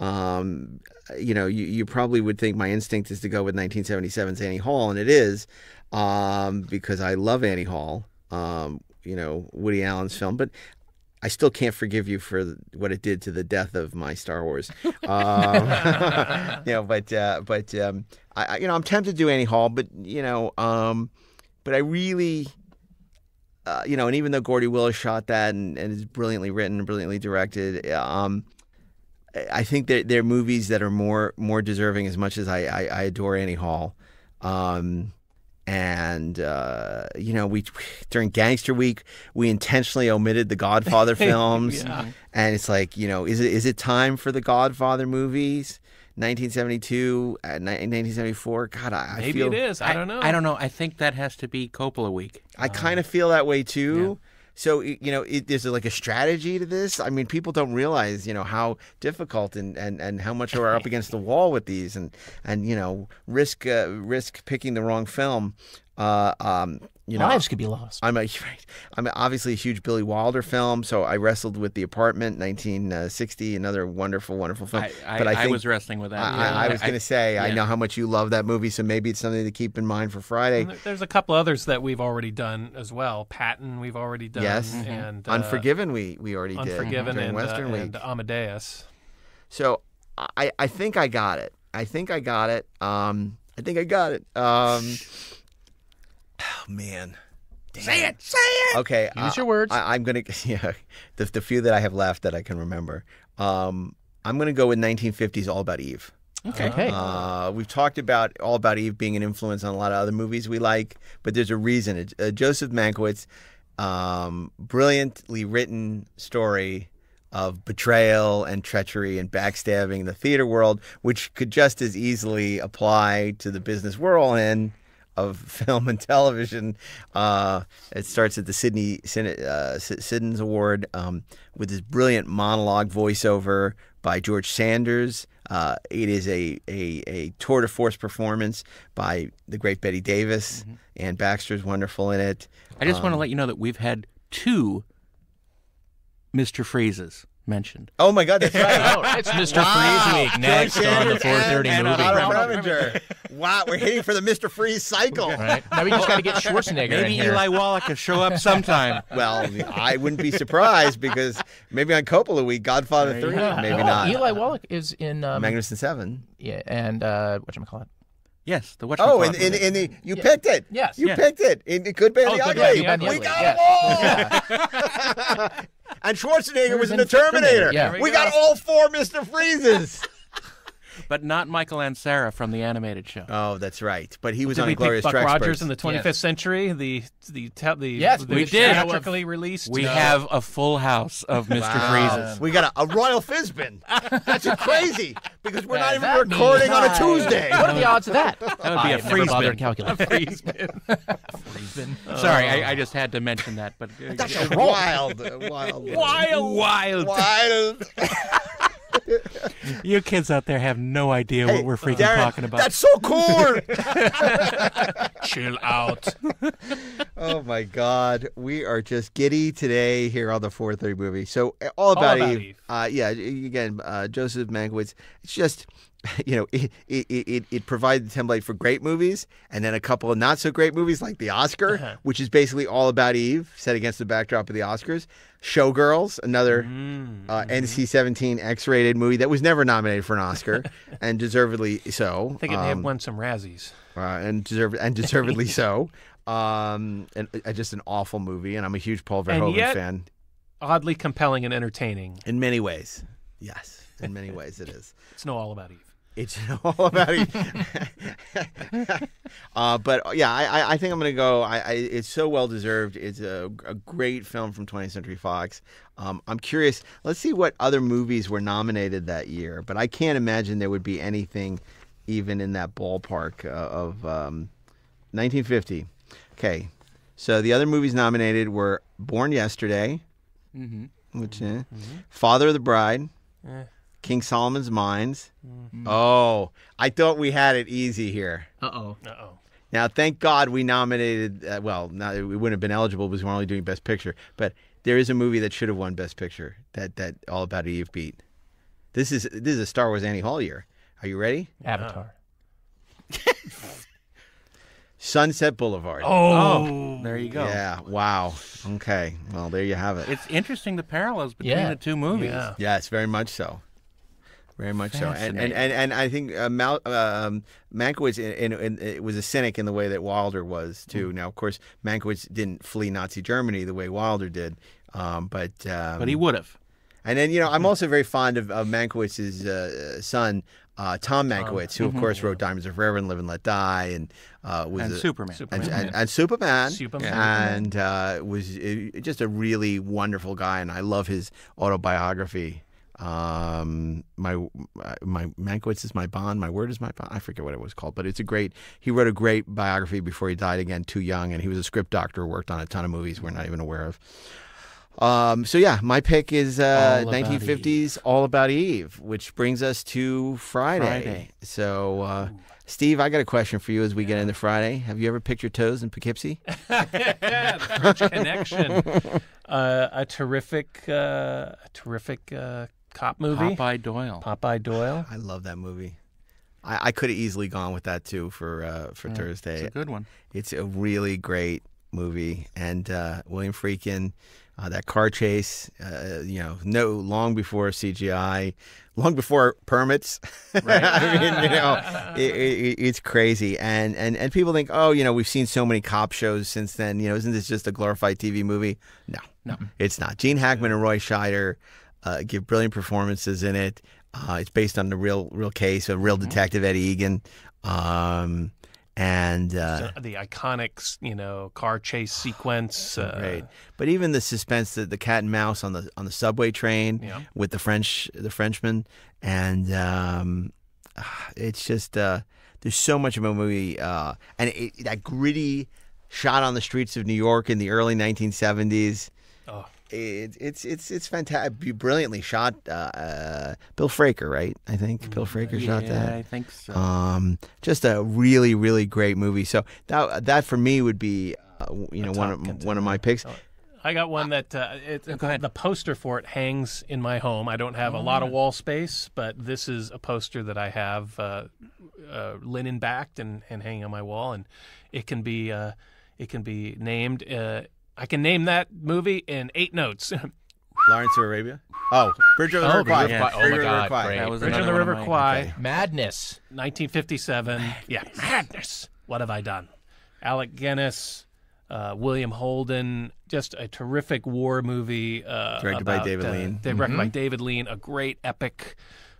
Um, you know, you, you probably would think my instinct is to go with 1977's Annie Hall, and it is um, because I love Annie Hall, um, you know, Woody Allen's film. But I still can't forgive you for what it did to the death of my Star Wars. [LAUGHS] Um, [LAUGHS] you know, but uh, but um, I, you know, I'm tempted to do Annie Hall, but you know, um, but I really. Uh, you know, and even though Gordy Willis shot that and, and is brilliantly written and brilliantly directed, um, I think they're, they're movies that are more more deserving. As much as I I, I adore Annie Hall, um, and uh, you know we during Gangster Week we intentionally omitted the Godfather [LAUGHS] films, yeah. and it's like you know is it is it time for the Godfather movies? 1972, and uh, 1974. God, I, maybe feel, it is. I, I, don't know. I don't know. I think that has to be Coppola week. I um, kind of feel that way too. Yeah. So you know, it, is there like a strategy to this? I mean, people don't realize you know how difficult and and, and how much we're up against the wall with these, and and you know risk uh, risk picking the wrong film. Uh, um, you know, lives could be lost. I'm a, [LAUGHS] I'm obviously a huge Billy Wilder film, so I wrestled with The Apartment, 1960, another wonderful, wonderful film. I, I, but I, think, I was wrestling with that. I, yeah. I was going to say, yeah. I know how much you love that movie, so maybe it's something to keep in mind for Friday. And there's a couple others that we've already done as well. Patton, we've already done. Yes, mm-hmm. and uh, Unforgiven, we we already Unforgiven did. Unforgiven and uh, Western uh, Week. Amadeus. So I I think I got it. I think I got it. Um, I think I got it. Um. [LAUGHS] Oh, man. Damn. Say it. Say it. Okay. Use uh, your words. I, am gonna [LAUGHS] yeah. The the few that I have left that I can remember. Um, I'm gonna go with 1950s All About Eve. Okay. okay. Uh, we've talked about All About Eve being an influence on a lot of other movies we like, but there's a reason. Uh, Joseph Mankiewicz, um, brilliantly written story of betrayal and treachery and backstabbing in the theater world, which could just as easily apply to the business we're all in of [LAUGHS] film and television. Uh, it starts at the Sydney uh, Siddons Award um, with this brilliant monologue voiceover by George Sanders. Uh, it is a, a, a, tour de force performance by the great Betty Davis, mm-hmm. and Baxter's wonderful in it. I just um, want to let you know that we've had two Mr. Freezes mentioned. Oh my God, that's [LAUGHS] right. oh, it's Mr. Wow. Freeze Week next on the 430 and, movie. And Reminger. wow, we're hitting for the Mr. Freeze cycle. Right. Now we just got to get Schwarzenegger Maybe Eli Wallach will show up sometime. [LAUGHS] well, I wouldn't be surprised because maybe on Coppola Week, Godfather there 3, maybe oh, not. Eli Wallach is in... Um, Magnificent Seven. Yeah, and uh, whatchamacallit? Yes, the Watchmen. Oh, and, and, and the, you yeah. picked it. Yes, you yeah. picked it. It, it could be oh, the ugly. Yeah, we got yes. them all. [LAUGHS] and Schwarzenegger was in the Terminator. Yeah. We, we got all four Mr. Freezes. [LAUGHS] but not Michael Ansara from the animated show. Oh, that's right. But he was did on we Glorious Buck Rogers in the 25th yes. century. The the the, the yes, the we did. Theatrically released. We no. have a full house of Mr. Wow. Freezes. We got a, a royal fizbin. That's crazy because we're yeah, not even recording on a Tuesday. what are the odds of that? [LAUGHS] That would be a Freezbin. Calculator. [LAUGHS] Freezbin. Freezbin. Oh. Sorry, I, I, just had to mention that. But that's uh, a wild, wild, wild, wild. wild. [LAUGHS] [LAUGHS] you kids out there have no idea hey, what we're freaking Darren, talking about. That's so cool. [LAUGHS] Chill out. [LAUGHS] oh my God, we are just giddy today here on the 4:30 movie. So eh, all about, all about Eve. Eve. Uh, yeah, again, uh, Joseph Mankiewicz. It's just [LAUGHS] you know, it, it, it, it the template for great movies and then a couple of not so great movies like The Oscar, uh-huh. which is basically all about Eve set against the backdrop of the Oscars. Showgirls, another mm-hmm. uh, mm-hmm. NC 17 X rated movie that was never nominated for an Oscar [LAUGHS] and deservedly so. I think it um, have won some Razzies. Uh, and, deserved, and deservedly [LAUGHS] so. Um, and uh, just an awful movie. And I'm a huge Paul Verhoeven yet, fan. Oddly compelling and entertaining. In many ways. Yes. In many ways, it is. It's no all about Eve. It's [LAUGHS] all about it. [LAUGHS] uh, but uh, yeah, I, I think I'm going to go. I, I, it's so well deserved. It's a, a great film from 20th Century Fox. Um, I'm curious. Let's see what other movies were nominated that year. But I can't imagine there would be anything even in that ballpark uh, of um, 1950. Okay, so the other movies nominated were Born Yesterday, mm-hmm. which eh, mm-hmm. Father of the Bride. Yeah. King Solomon's Mines. Mm-hmm. Oh, I thought we had it easy here. Uh oh. Uh oh. Now, thank God we nominated. Uh, well, not, we wouldn't have been eligible because we're only doing Best Picture. But there is a movie that should have won Best Picture. That that All About Eve beat. This is this is a Star Wars Annie Hall year. Are you ready? Avatar. [LAUGHS] Sunset Boulevard. Oh. oh, oh, there you go. Yeah. Wow. Okay. Well, there you have it. It's interesting the parallels between yeah. the two movies. Yeah. Yes, very much so. Very much so. And, and, and, and, I think uh, Mal, um, Mankiewicz in, in, in, was a cynic in the way that Wilder was, too. Mm. Now, of course, Mankiewicz didn't flee Nazi Germany the way Wilder did, um, but. Um, but he would have. And then, you know, I'm mm-hmm. also very fond of, of Mankiewicz's uh, son, uh, Tom Mankiewicz, who, of mm-hmm. course, yeah. wrote Diamonds Are Forever and Live and Let Die and uh, was and a, Superman. Superman. And, and, and Superman. Superman. And uh, was uh, just a really wonderful guy. And I love his autobiography. Um, my my Mankiewicz is my bond. My word is my bond. I forget what it was called, but it's a great. He wrote a great biography before he died. Again, too young, and he was a script doctor. Worked on a ton of movies we're not even aware of. Um, so yeah, my pick is uh, all 1950s, Eve. All About Eve, which brings us to Friday. Friday. So, uh, Steve, I got a question for you as we yeah. get into Friday. Have you ever picked your toes in Poughkeepsie? [LAUGHS] Connection, [LAUGHS] uh, a terrific, uh, a terrific uh, cop movie. Popeye Doyle. Popeye Doyle. I love that movie. I, I could have easily gone with that too for uh, for yeah, Thursday. It's a good one. It's a really great movie, and uh, William Freakin. Uh, that car chase, uh, you know, no long before CGI, long before permits. [LAUGHS] Right. I mean, you know, [LAUGHS] it, it, it's crazy. And, and and people think, oh, you know, we've seen so many cop shows since then. You know, isn't this just a glorified TV movie? No, no, it's not. Gene Hackman and Roy Scheider uh, give brilliant performances in it. Uh, it's based on the real real case, of real mm-hmm. detective Eddie Egan. Um, and uh, the iconic, you know, car chase [SIGHS] sequence. Uh, right, but even the suspense, the, the cat and mouse on the on the subway train yeah. with the French, the Frenchman, and um, [SIGHS] it's just uh, there's so much of a movie, uh, and it, that gritty shot on the streets of New York in the early 1970s. Oh it, it's it's it's fantastic, brilliantly shot. Uh, uh, Bill Fraker, right? I think Bill mm, Fraker yeah, shot that. I think so. Um, just a really really great movie. So that that for me would be uh, you know one of one of my picks. Oh, I got one that uh, it, go ahead. The poster for it hangs in my home. I don't have a lot of mm. wall space, but this is a poster that I have uh, uh, linen backed and, and hanging on my wall, and it can be uh, it can be named uh, I can name that movie in eight notes. [LAUGHS] Lawrence of Arabia. Oh, Bridge of the oh, River Kwai. Yeah. Oh, Bridge God, That was Bridge of the River Kwai. Okay. Madness. 1957. Madness. Yeah, madness. What have I done? Alec Guinness, uh, William Holden, just a terrific war movie. Uh, directed about, by David uh, Lean. Directed mm -hmm. by mm-hmm. David Lean. A great epic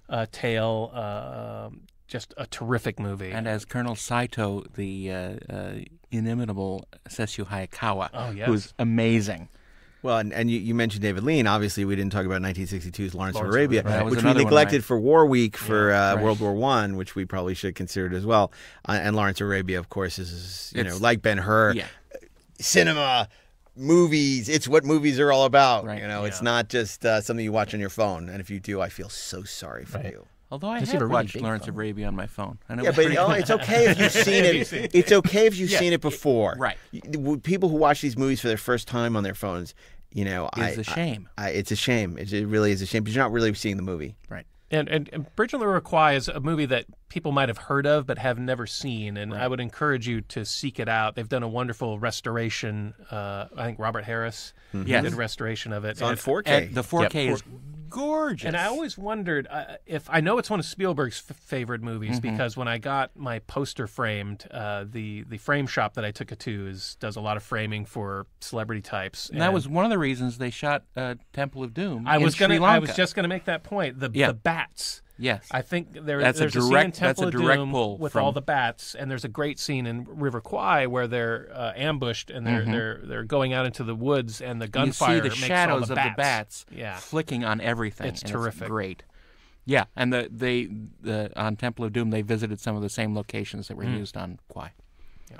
uh, tale. Uh, just a terrific movie. And as Colonel Saito, the uh, inimitable Sessue Hayakawa, oh, yes. who's amazing. Well, and, and you, you, mentioned David Lean. Obviously, we didn't talk about 1962's Lawrence, of Arabia, right. which we neglected for War Week for yeah, uh, right. World War One, which we probably should consider it as well. Uh, and Lawrence of Arabia, of course, is you it's, know like Ben Hur, yeah. Uh, cinema movies. It's what movies are all about. You know, yeah. it's not just uh, something you watch on your phone. And if you do, I feel so sorry for you. Although I have not watched Lawrence of Arabia on my phone. yeah, but it's okay if you've [LAUGHS] seen it. It's okay if you've yeah, seen it before. It, right. People who watch these movies for their first time on their phones, you know, it's I, a shame. I, I, it's a shame. It's, it really is a shame. But you're not really seeing the movie. Right. And, and, and Bridge on the is a movie that people might have heard of but have never seen. And right. I would encourage you to seek it out. They've done a wonderful restoration. Uh, I think Robert Harris mm-hmm. did restoration of it. It's and on 4K. the 4K yep. is gorgeous. And I always wondered uh, if I know it's one of Spielberg's f- favorite movies mm-hmm. because when I got my poster framed, uh, the the frame shop that I took it to is does a lot of framing for celebrity types. And, and that was one of the reasons they shot uh, Temple of Doom. I was gonna, I was just gonna make that point. The yeah. the bats Yes, I think there, that's there's a direct a that's a direct pull with from... all the bats, and there's a great scene in River Kwai where they're uh, ambushed and they're mm-hmm. they're they're going out into the woods and the gunfire. You see the shadows the of the bats yeah. flicking on everything. It's terrific. It's great. Yeah, and the they the, on Temple of Doom they visited some of the same locations that were mm. used on Kwai. Yeah,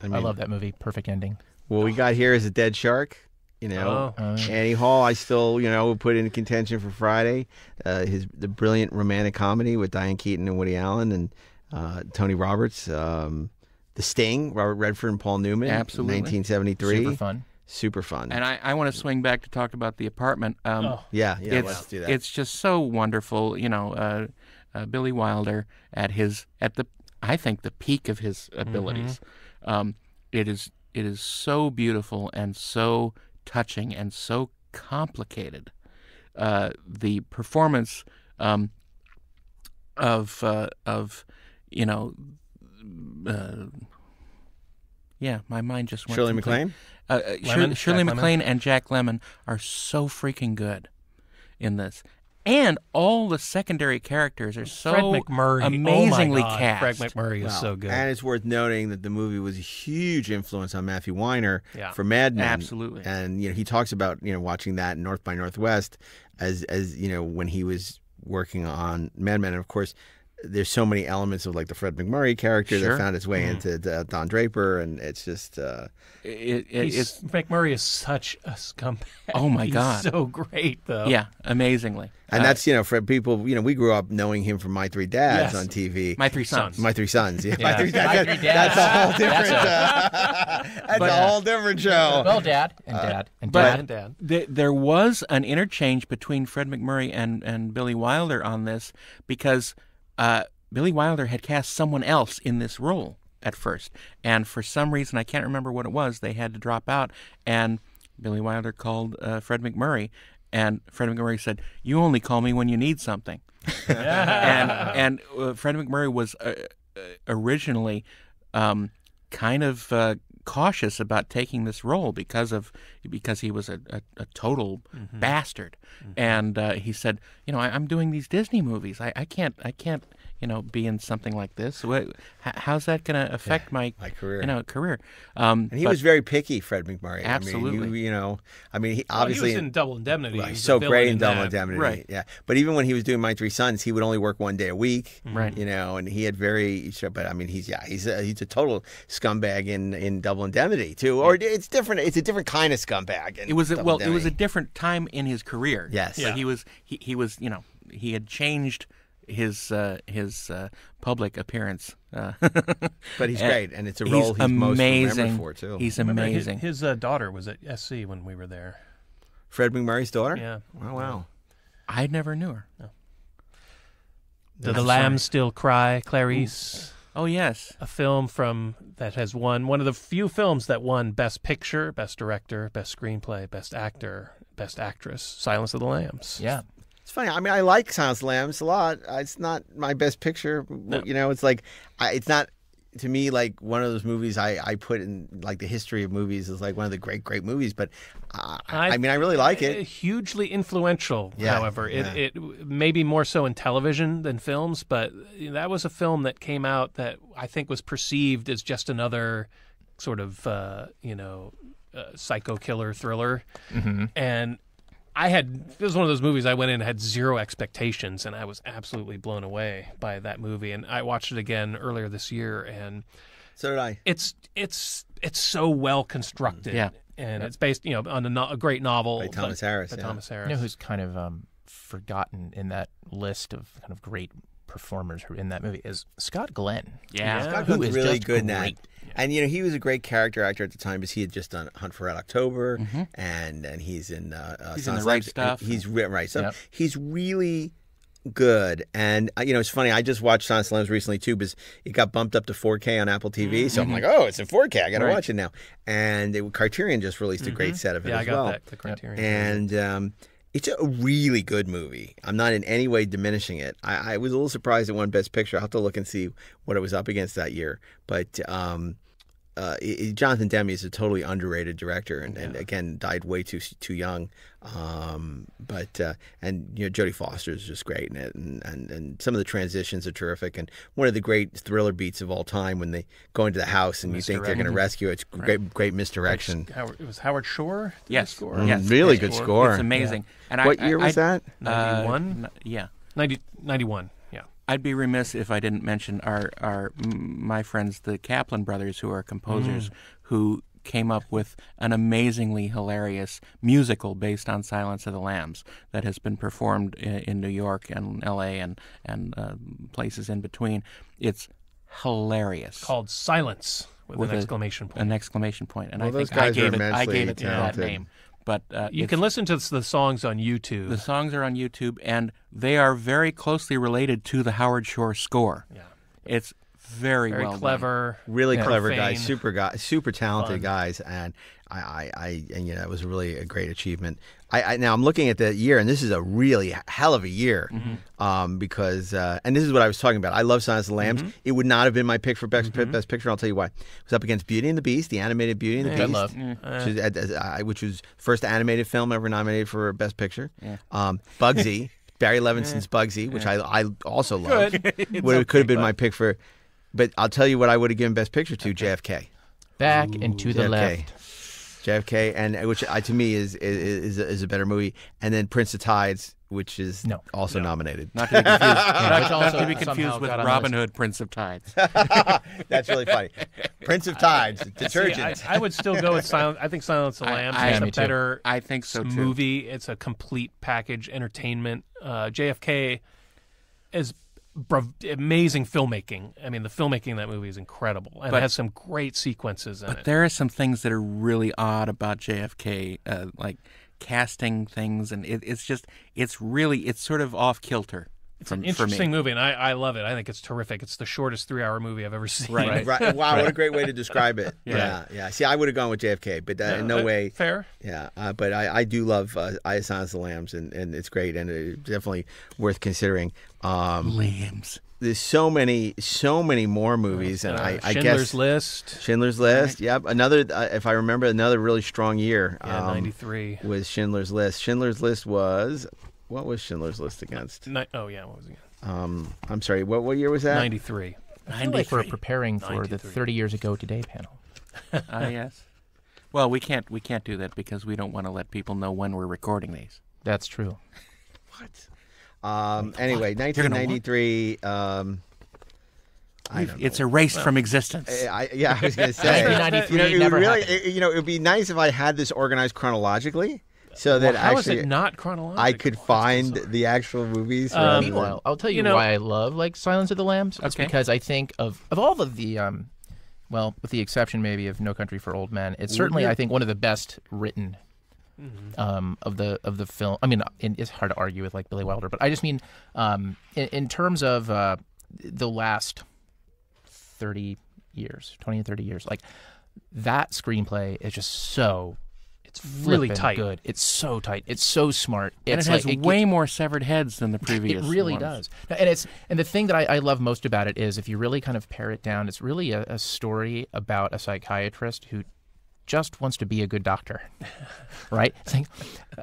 I, mean, I love that movie. Perfect ending. What we got here is a dead shark you know, oh. oh. Annie Hall, I still you know put in contention for Friday. Uh, his the brilliant romantic comedy with Diane Keaton and Woody Allen and uh, Tony Roberts. Um, the Sting, Robert Redford and Paul Newman, absolutely, 1973, super fun, super fun. And I, I want to swing back to talk about the apartment. Um, oh. Yeah, yeah, it's, let's do that. It's just so wonderful, you know. Uh, uh, Billy Wilder at his at the I think the peak of his abilities. Mm -hmm. um, it is it is so beautiful and so touching and so complicated. Uh, the performance um, of uh, of you know uh, yeah, my mind just went. Shirley McLean, uh, uh Shirley, McLean and Jack Lemon are so freaking good in this, and all the secondary characters are so Fred McMurray. Oh amazingly oh God, cast. Fred McMurray is wow. so good. And it's worth noting that the movie was a huge influence on Matthew Weiner yeah. for Mad Men. Absolutely. And you know, he talks about, you know, watching that North by Northwest as as, you know, when he was working on Mad Men. And of course, there's so many elements of like the Fred McMurray character sure. that found its way mm. into uh, Don Draper, and it's just uh, it, it, it's McMurray is such a scumbag. Oh my He's god, so great though. Yeah, amazingly. And uh, that's you know for people you know we grew up knowing him from My Three Dads yes. on TV. My Three Sons. My Three Sons. Yeah, yeah. My Three Dads. My three dads. That's a whole different. Uh, [LAUGHS] that's, a, that's but, a, uh, whole different show. Well, Dad and Dad uh, and Dad and Dad. Th- there was an interchange between Fred McMurray and and Billy Wilder on this because uh, Billy Wilder had cast someone else in this role at first, and for some reason I can't remember what it was, they had to drop out, and Billy Wilder called uh, Fred McMurray, and Fred McMurray said, "You only call me when you need something." Yeah. [LAUGHS] and and uh, Fred McMurray was uh, uh, originally um, kind of uh, cautious about taking this role because of because he was a, a, a total mm-hmm. bastard. Mm-hmm. And uh, he said, you know, I, am doing these Disney movies. I, I can't, I can't, you know, be in something like this. What, how's that going to affect yeah, my, my career? You know, career. Um, and he was very picky, Fred McMurray. Absolutely. I mean, you, you, know, I mean, he obviously well, he was in Double Indemnity. Right, so great in, Double Indemnity. Right. Yeah. But even when he was doing My Three Sons, he would only work one day a week. Mm-hmm. Right. You know, and he had very. But I mean, he's yeah, he's a, he's a total scumbag in in Double Indemnity too. Or it's different. It's a different kind of scumbag bag. And it was a, well, it was a different time in his career. Yes, yeah. like he was he, he was you know he had changed his uh, his uh, public appearance. Uh, [LAUGHS] but he's great, and it's a role he's, he's amazing. for too. He's amazing. His, his uh, daughter was at SC when we were there. Fred McMurray's daughter. Yeah. Oh wow. I never knew her. No. Do the lambs still cry, Clarice? Ooh. Oh yes, a film from that has won one of the few films that won Best Picture, Best Director, Best Screenplay, Best Actor, Best Actress. Silence of the Lambs. Yeah, it's funny. I mean, I like Silence of the Lambs a lot. It's not my best picture. No. You know, it's like it's not to me like one of those movies I, I put in like the history of movies is like one of the great great movies but uh, I, I, mean I really like it uh, hugely influential yeah, however yeah. it it maybe more so in television than films but that was a film that came out that I think was perceived as just another sort of uh, you know uh, psycho killer thriller mm-hmm. and I had this was one of those movies I went in and had zero expectations, and I was absolutely blown away by that movie. And I watched it again earlier this year, and so did I. It's it's it's so well constructed, yeah, and yep. it's based you know on a, no- a great novel by Thomas but, Harris. By yeah. Thomas Harris, you know who's kind of um, forgotten in that list of kind of great performers who are in that movie is Scott Glenn. Yeah, Scott Glenn's really good great. in that. And you know he was a great character actor at the time because he had just done Hunt for Red October, mm-hmm. and and he's in uh, uh, he's in the right stuff. He's right so Yep. He's really good. And uh, you know, it's funny. I just watched Silence Lambs recently too, because it got bumped up to 4K on Apple TV. Mm-hmm. So I'm mm-hmm. like, oh, it's in 4K. I got to right. watch it now. And it, Criterion just released mm-hmm. a great mm-hmm. set of it yeah, as well. That, the Criterion. And um, it's a really good movie. I'm not in any way diminishing it. I, I was a little surprised it won Best Picture. I'll have to look and see what it was up against that year. But um, uh, it, Jonathan Demme is a totally underrated director, and, yeah. and again died way too too young. Um, but uh, and you know Jodie Foster is just great in it, and, and and some of the transitions are terrific. And one of the great thriller beats of all time when they go into the house and Mr. you think they're going to rescue it's right. great great misdirection. Howard, it was Howard Shore. Yes, score. Mm, yes, really good score. It's amazing. Yeah. And what I, year I, was I, that? Ninety one. Uh, yeah. 90, 91. I'd be remiss if I didn't mention our, our my friends, the Kaplan brothers, who are composers mm. who came up with an amazingly hilarious musical based on Silence of the Lambs that has been performed in, in New York and L.A. and and uh, places in between. It's hilarious. Called Silence with, with an a, exclamation point. An exclamation point, and well, I think I gave it. I gave it that name. But uh, you can listen to the songs on YouTube. The songs are on YouTube, and they are very closely related to the Howard Shore score. Yeah. It's very, very well clever, done. really yeah. clever guys, super guys, super talented Fun. guys, and I, I, I, and you know, it was really a great achievement. I, I now I'm looking at the year, and this is a really hell of a year, mm-hmm. um, because uh, and this is what I was talking about. I love Silence of the Lambs. Mm-hmm. It would not have been my pick for best, mm-hmm. best picture. I'll tell you why. It was up against Beauty and the Beast, the animated Beauty and the yeah, Beast, love, yeah. which, was, first animated film ever nominated for best picture. Um, Bugsy. Barry [LAUGHS] Levinson's Bugsy, which I, I also love, [LAUGHS] It could have been my pick for but I'll tell you what I would have given Best Picture to JFK. Back Ooh, and to the JFK. left. JFK, and uh, which I, uh, to me is is, is a, is a better movie. And then Prince of Tides, which is no, also no. nominated. Not to be confused, [LAUGHS] yeah, to be confused with Robin Hood, Prince of Tides. [LAUGHS] That's really funny. Prince of Tides, detergent. See, I, I, would still go with [LAUGHS] Silence. I think Silence of the Lambs is a better I think so too. movie. It's a complete package, entertainment. Uh, JFK is brav- amazing filmmaking. I mean, the filmmaking in that movie is incredible, and but, it has some great sequences. but it. there are some things that are really odd about JFK, uh, like casting things, and it, it's just it's really it's sort of off kilter. It's from, an interesting movie, and I, I love it. I think it's terrific. It's the shortest three hour movie I've ever [LAUGHS] seen. Right. right. right. Wow, what a great way to describe it. [LAUGHS] yeah. yeah. yeah. See, I would have gone with JFK, but uh, yeah, in no way. Fair. Yeah. Uh, but I, I do love uh, I Silence the Lambs, and, and it's great, and it's definitely worth considering. Um, Lambs. There's so many, so many more uh, movies, and uh, I, I Schindler's guess Schindler's List, Schindler's List. Right. Yep, another. Uh, if I remember, another really strong year. Yeah, um, '93 was Schindler's List. Schindler's List was what was Schindler's List against? Ni- oh yeah, what was it? Against? Um, I'm sorry. What what year was that? Ninety we for preparing for the thirty years ago today panel. [LAUGHS] Ah yes. Well, we can't we can't do that because we don't want to let people know when we're recording these. That's true. [LAUGHS] what? Um, anyway, What? Um, It's erased from existence. I, eh, I- yeah, I was gonna [LAUGHS] say. 1993 you know, it never really, it- eh, you know, it would be nice if I had this organized chronologically so that how actually is it not chronological? I could find the actual movies. Um, meanwhile, I'll tell you, you know, why I love like Silence of the Lambs. It's okay. because I think of of all of the um, well, with the exception maybe of No Country for Old Men, it's certainly I think one of the best written Mm -hmm. um, of the of the film. I mean, it's hard to argue with like Billy Wilder, but I just mean um, in, in, terms of uh, the last thirty years, twenty and thirty years, like that screenplay is just so it's really tight. Good. It's so tight. It's so smart. and it has like, way it gets, more severed heads than the previous. [LAUGHS] It really ones. does. And it's and the thing that I, I, love most about it is if you really kind of pare it down, it's really a, a story about a psychiatrist who just wants to be a good doctor, [LAUGHS] right?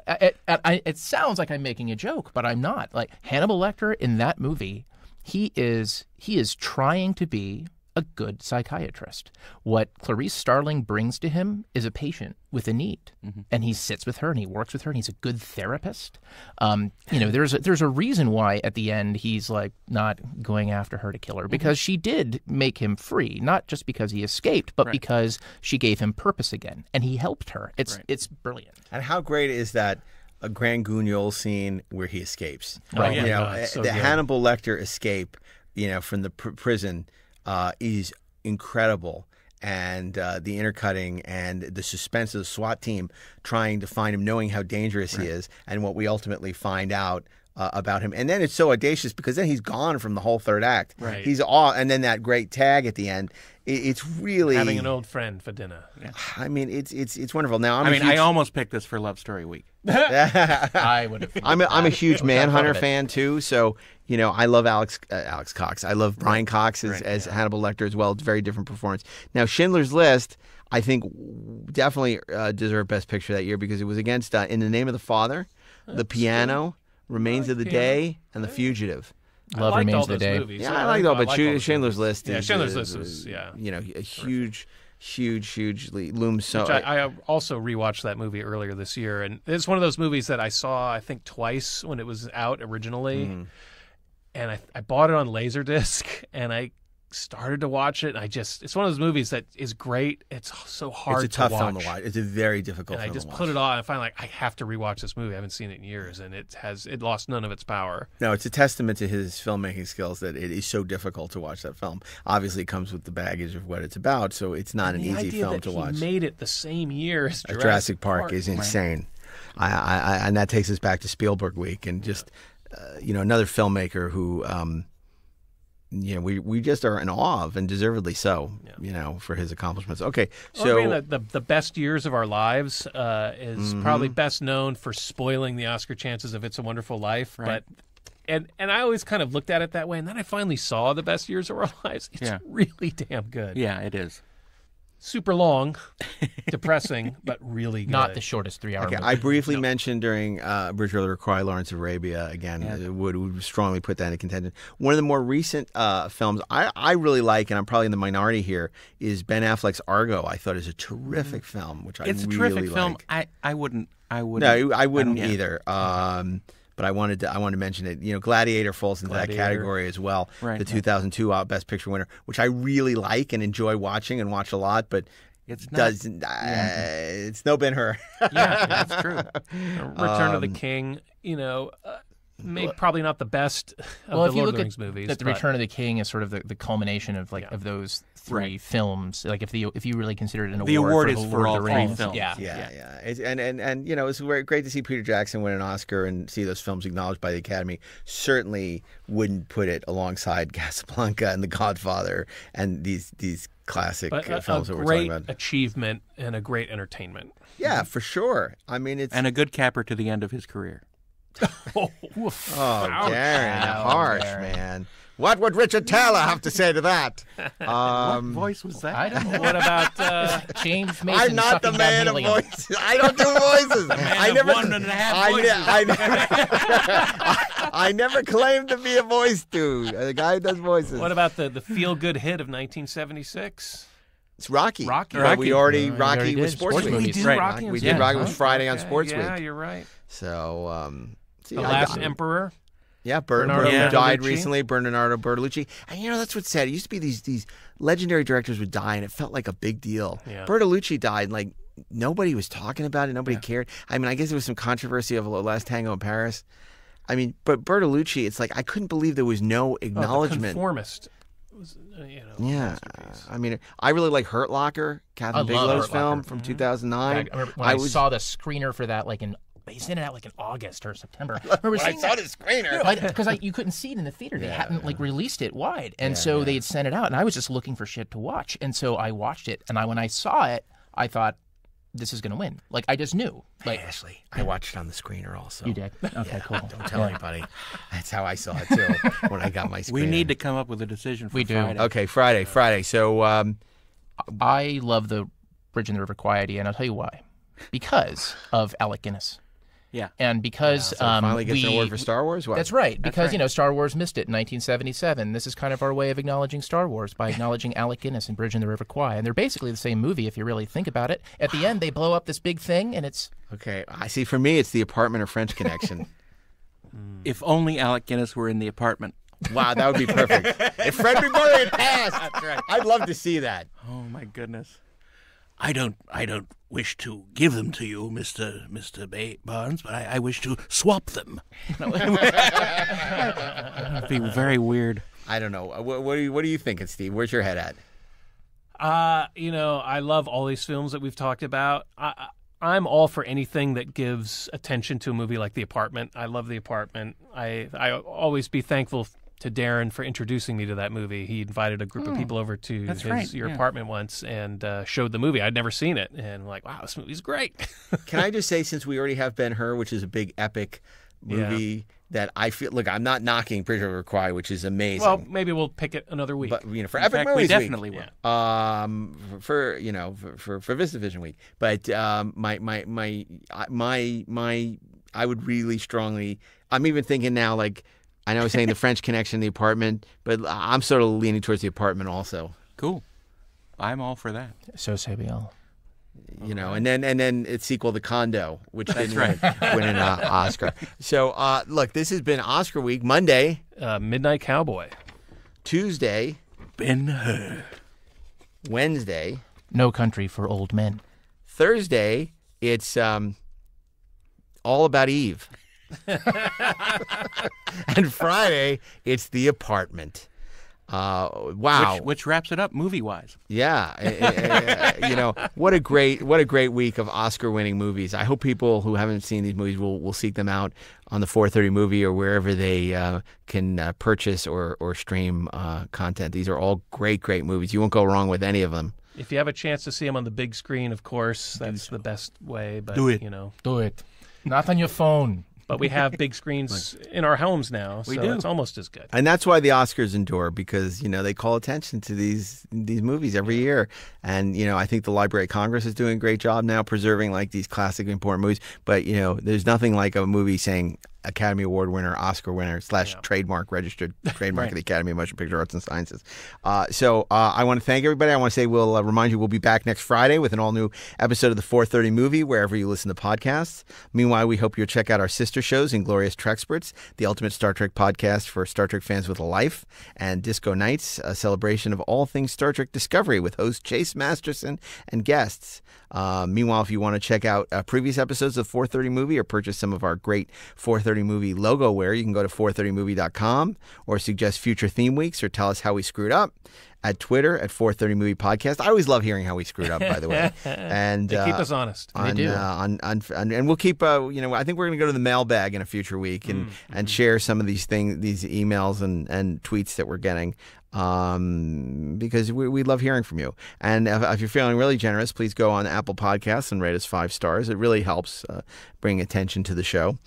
I it, it sounds like I'm making a joke, but I'm not. Like Hannibal Lecter in that movie, he is he is trying to be a good psychiatrist. What Clarice Starling brings to him is a patient with a need, mm-hmm. and he sits with her and he works with her and he's a good therapist. Um, you know, there's a, there's a reason why at the end he's like not going after her to kill her mm-hmm. because mm-hmm. she did make him free, not just because he escaped, but right. because she gave him purpose again and he helped her. It's right. it's brilliant. And how great is that? A Grand Guignol scene where he escapes. Right. Oh, yeah. You know, eh, so the good. Hannibal Lecter escape you know, from the pr- prison uh, is incredible. And uh, the intercutting and the suspense of the SWAT team trying to find him, knowing how dangerous right. he is, and what we ultimately find out uh, about him. And then it's so audacious because then he's gone from the whole third act. Right. He's all, and then that great tag at the end. It, it's really having an old friend for dinner. Yeah. I mean, it's it's it's wonderful. Now, I'm i mean, huge... I almost picked this for Love Story Week. [LAUGHS] [LAUGHS] I would have. I'm a, I'm a huge [LAUGHS] Manhunter fan too, so you know I love Alex uh, Alex Cox. I love Brian Cox as, right, as yeah. Hannibal Lecter as well. It's very different performance. Now Schindler's List, I think, definitely uh, deserved Best Picture that year because it was against uh, In the Name of the Father, The Piano. Remains of the Day, and The Fugitive. Love Remains of the Day. Movies. Yeah, I like all, but Chandler's List. Is, yeah, Chandler's List is yeah, you know, a huge huge, hugely looms so. I, I, also rewatched that movie earlier this year, and it's one of those movies that I saw I think twice when it was out originally, mm. and I, I, bought it on Laserdisc, [LAUGHS] and I started to watch it, and I just it's one of those movies that is great. It's so hard. It's a tough to film to watch. It's a very difficult. And I just put it on and find like I have to rewatch this movie. I haven't seen it in years, and it has it lost none of its power. No, it's a testament to his filmmaking skills that it is so difficult to watch that film. Obviously, it comes with the baggage of what it's about, so it's not and an easy film to watch. Made it the same year as Jurassic, Jurassic Park, Park, is insane. I, I, and that takes us back to Spielberg week and just uh, you know another filmmaker who. Um, you know, we, we just are in awe of and deservedly so, yeah. you know, for his accomplishments. Okay. So well, I mean, the, the, best years of our lives uh, is mm-hmm. probably best known for spoiling the Oscar chances of It's a Wonderful Life. Right. But and and I always kind of looked at it that way. And then I finally saw the best years of our [LAUGHS] lives. It's yeah. really damn good. Yeah, it is super long, [LAUGHS] depressing, but really good. Not the shortest three hour. Okay, movie. I briefly no. mentioned during uh, Bridge the Cry, Lawrence of Arabia. Again, yeah. Uh, would, would, strongly put that into contention. One of the more recent uh, films I, I really like, and I'm probably in the minority here, is Ben Affleck's Argo. I thought is a terrific mm. film, which I it's a terrific film. I I wouldn't. I wouldn't. No, I wouldn't I either. Um, but I wanted to I wanted to mention it. You know, Gladiator falls into Gladiator. that category as well. Right. The 2002 out Best Picture winner, which I really like and enjoy watching and watch a lot, but it's not, doesn't. Uh, yeah. it's no Ben Hur. yeah, that's true. [LAUGHS] Return um, of the um, King. You know, uh, Maybe probably not the best [LAUGHS] well, if you look at, movies, That the but... Return of the King is sort of the, the culmination of like yeah. of those three right. films. Like if the if you really consider it an award, the award, for is for all three films. Yeah, yeah, yeah. yeah. And and and you know it's great to see Peter Jackson win an Oscar and see those films acknowledged by the Academy. Certainly wouldn't put it alongside [LAUGHS] Casablanca and The Godfather and these these classic but uh, a, films a that we're talking about. Achievement and a great entertainment. Yeah, for sure. I mean, it's and a good capper to the end of his career. [LAUGHS] oh, oh Darren, harsh man. What would Richard Taylor have to say to that? [LAUGHS] Um, what voice was that? I don't know. What about uh, [LAUGHS] James Mason? I'm not the man of voices. I don't do voices. I never. I, never claimed to be a voice dude. The guy does voices. What about the the feel good hit of 1976? It's Rocky. Rocky. Rocky. We already Rocky already uh, sports, sports We did right. Rocky. We did Rocky. It was Friday on Sports yeah, Week. Yeah, you're right. So. Um, See, the I last emperor. Yeah, Ber- Bernardo yeah. died recently. Bernardo Bertolucci, and you know that's what's sad. It used to be these these legendary directors would die, and it felt like a big deal. Yeah. Bertolucci died, and, like nobody was talking about it. Nobody yeah. cared. I mean, I guess there was some controversy over the Last Tango in Paris. I mean, but Bertolucci, it's like I couldn't believe there was no oh, acknowledgement. Oh, conformist. Uh, you know, yeah, I mean, I really like Hurt Locker, Catherine Bigelow's film from mm -hmm. 2009. I, I, I was, saw the screener for that, like in he's in and out like in August or September. [LAUGHS] I, remember I saw that, the screener because you, couldn't see it in the theater. They yeah, hadn't yeah. like released it wide, and yeah, so they had sent it out, and I was just looking for shit to watch, and so I watched it, and I when I saw it, I thought. This is going to win. Like I just knew. Like hey, Ashley, I watched it on the screener also. You did. Okay, cool. Don't tell anybody. That's how I saw it too. when I got my. Screener. We need to come up with a decision. we do. Friday. Okay, Friday, Friday. So um, I love the Bridge in the River Quiet, and I'll tell you why. Because of Alec Guinness. Yeah. And because yeah, so um, finally gets we, an award for Star Wars. What? That's right. That's because right. you know Star Wars missed it in 1977. This is kind of our way of acknowledging Star Wars by acknowledging [LAUGHS] Alec Guinness and Bridge in the River Kwai, and they're basically the same movie if you really think about it. At the end, they blow up this big thing, and it's okay. I see. For me, it's the apartment or French Connection. [LAUGHS] Mm. if only Alec Guinness were in the apartment. Wow, that would be perfect. [LAUGHS] if Fred McMurray had passed, right. I'd love to see that. Oh my goodness. I don't, I don't wish to give them to you, Mister Mister ba- Barnes, but I, I, wish to swap them. [LAUGHS] That'd be very weird. I don't know. What, what, are you, what are you thinking, Steve? Where's your head at? Uh, you know, I love all these films that we've talked about. I, I'm all for anything that gives attention to a movie like The Apartment. I love The Apartment. I I always be thankful to Darren for introducing me to that movie. He invited a group mm. of oh, people over to his, right. your yeah. apartment once and uh, showed the movie. I'd never seen it, and I'm like, wow, this movie's great. [LAUGHS] Can I just say, since we already have Ben Hur, which is a big epic movie. Yeah. That I feel look, I'm not knocking Prisoner of Kwai, which is amazing. Well, maybe we'll pick it another week. But you know, for In epic fact, movies, we definitely week, will. Um, for you know, for for, for Vista Vision week. But um, my my my my my, I would really strongly. I'm even thinking now, like I know I was saying the French Connection, the apartment, but I'm sort of leaning towards the apartment also. Cool. I'm all for that. So say we all. You know, and then and then its sequel, The Condo, which That's didn't right. win, win an uh, Oscar. So uh, look, this has been Oscar week. Monday, uh, Midnight Cowboy. Tuesday, Ben Hur. Wednesday, No Country for Old Men. Thursday, it's um, all about Eve. [LAUGHS] and Friday, it's The Apartment. Uh, wow, which, which, wraps it up movie-wise. Yeah, eh, eh, eh, you know what a great what a great week of Oscar-winning movies. I hope people who haven't seen these movies will will seek them out on the 4:30 movie or wherever they uh, can uh, purchase or or stream uh, content. These are all great great movies. You won't go wrong with any of them. If you have a chance to see them on the big screen, of course, that's the best way. But do it, you know, do it. Not on your phone but we have big [LAUGHS] screens in our homes now, so we do. it's almost as good. And that's why the Oscars endure because you know they call attention to these these movies every year, and you know I think the Library of Congress is doing a great job now preserving like these classic important movies. But you know, there's nothing like a movie saying Academy Award winner, Oscar winner, slash yeah. trademark registered [LAUGHS] trademark right. of the Academy of Motion Picture Arts and Sciences. Uh, so uh, I want to thank everybody. I want to say we'll uh, remind you we'll be back next Friday with an all new episode of the 4:30 movie wherever you listen to podcasts. Meanwhile, we hope you'll check out our sister shows, Inglorious Trexperts, the ultimate Star Trek podcast for Star Trek fans with a life, and Disco Nights, a celebration of all things Star Trek Discovery with host Chase Masterson and guests. Uh, meanwhile, if you want to check out uh, previous episodes of 430 Movie or purchase some of our great 430 Movie logo wear, you can go to 430movie.com or suggest future theme weeks or tell us how we screwed up at Twitter at 430 Movie Podcast. I always love hearing how we screwed up, by the way. [LAUGHS] And they keep uh, us honest. On, they do. Uh, on, on, on, and we'll keep. Uh, you know, I think we're going to go to the mailbag in a future week and mm-hmm. and mm. share some of these things, these emails and and tweets that we're getting um, because we, we love hearing from you. And if, if, you're feeling really generous, please go on Apple Podcasts and rate us five stars. It really helps uh, bring attention to the show.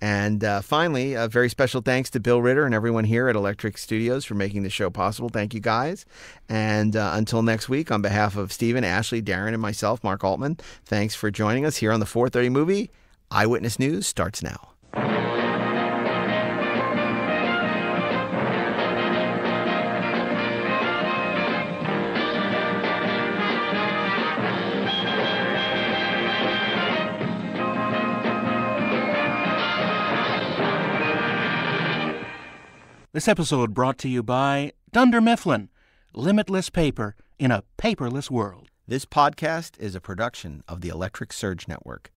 And uh, finally, a very special thanks to Bill Ritter and everyone here at Electric Studios for making the show possible. Thank you guys. And uh, until next week, on behalf of Stephen, Ashley, Darren, and myself, Mark Altman, thanks for joining us here on the 430 movie. Eyewitness News starts now. This episode brought to you by Dunder Mifflin, limitless paper in a paperless world. This podcast is a production of the Electric Surge Network.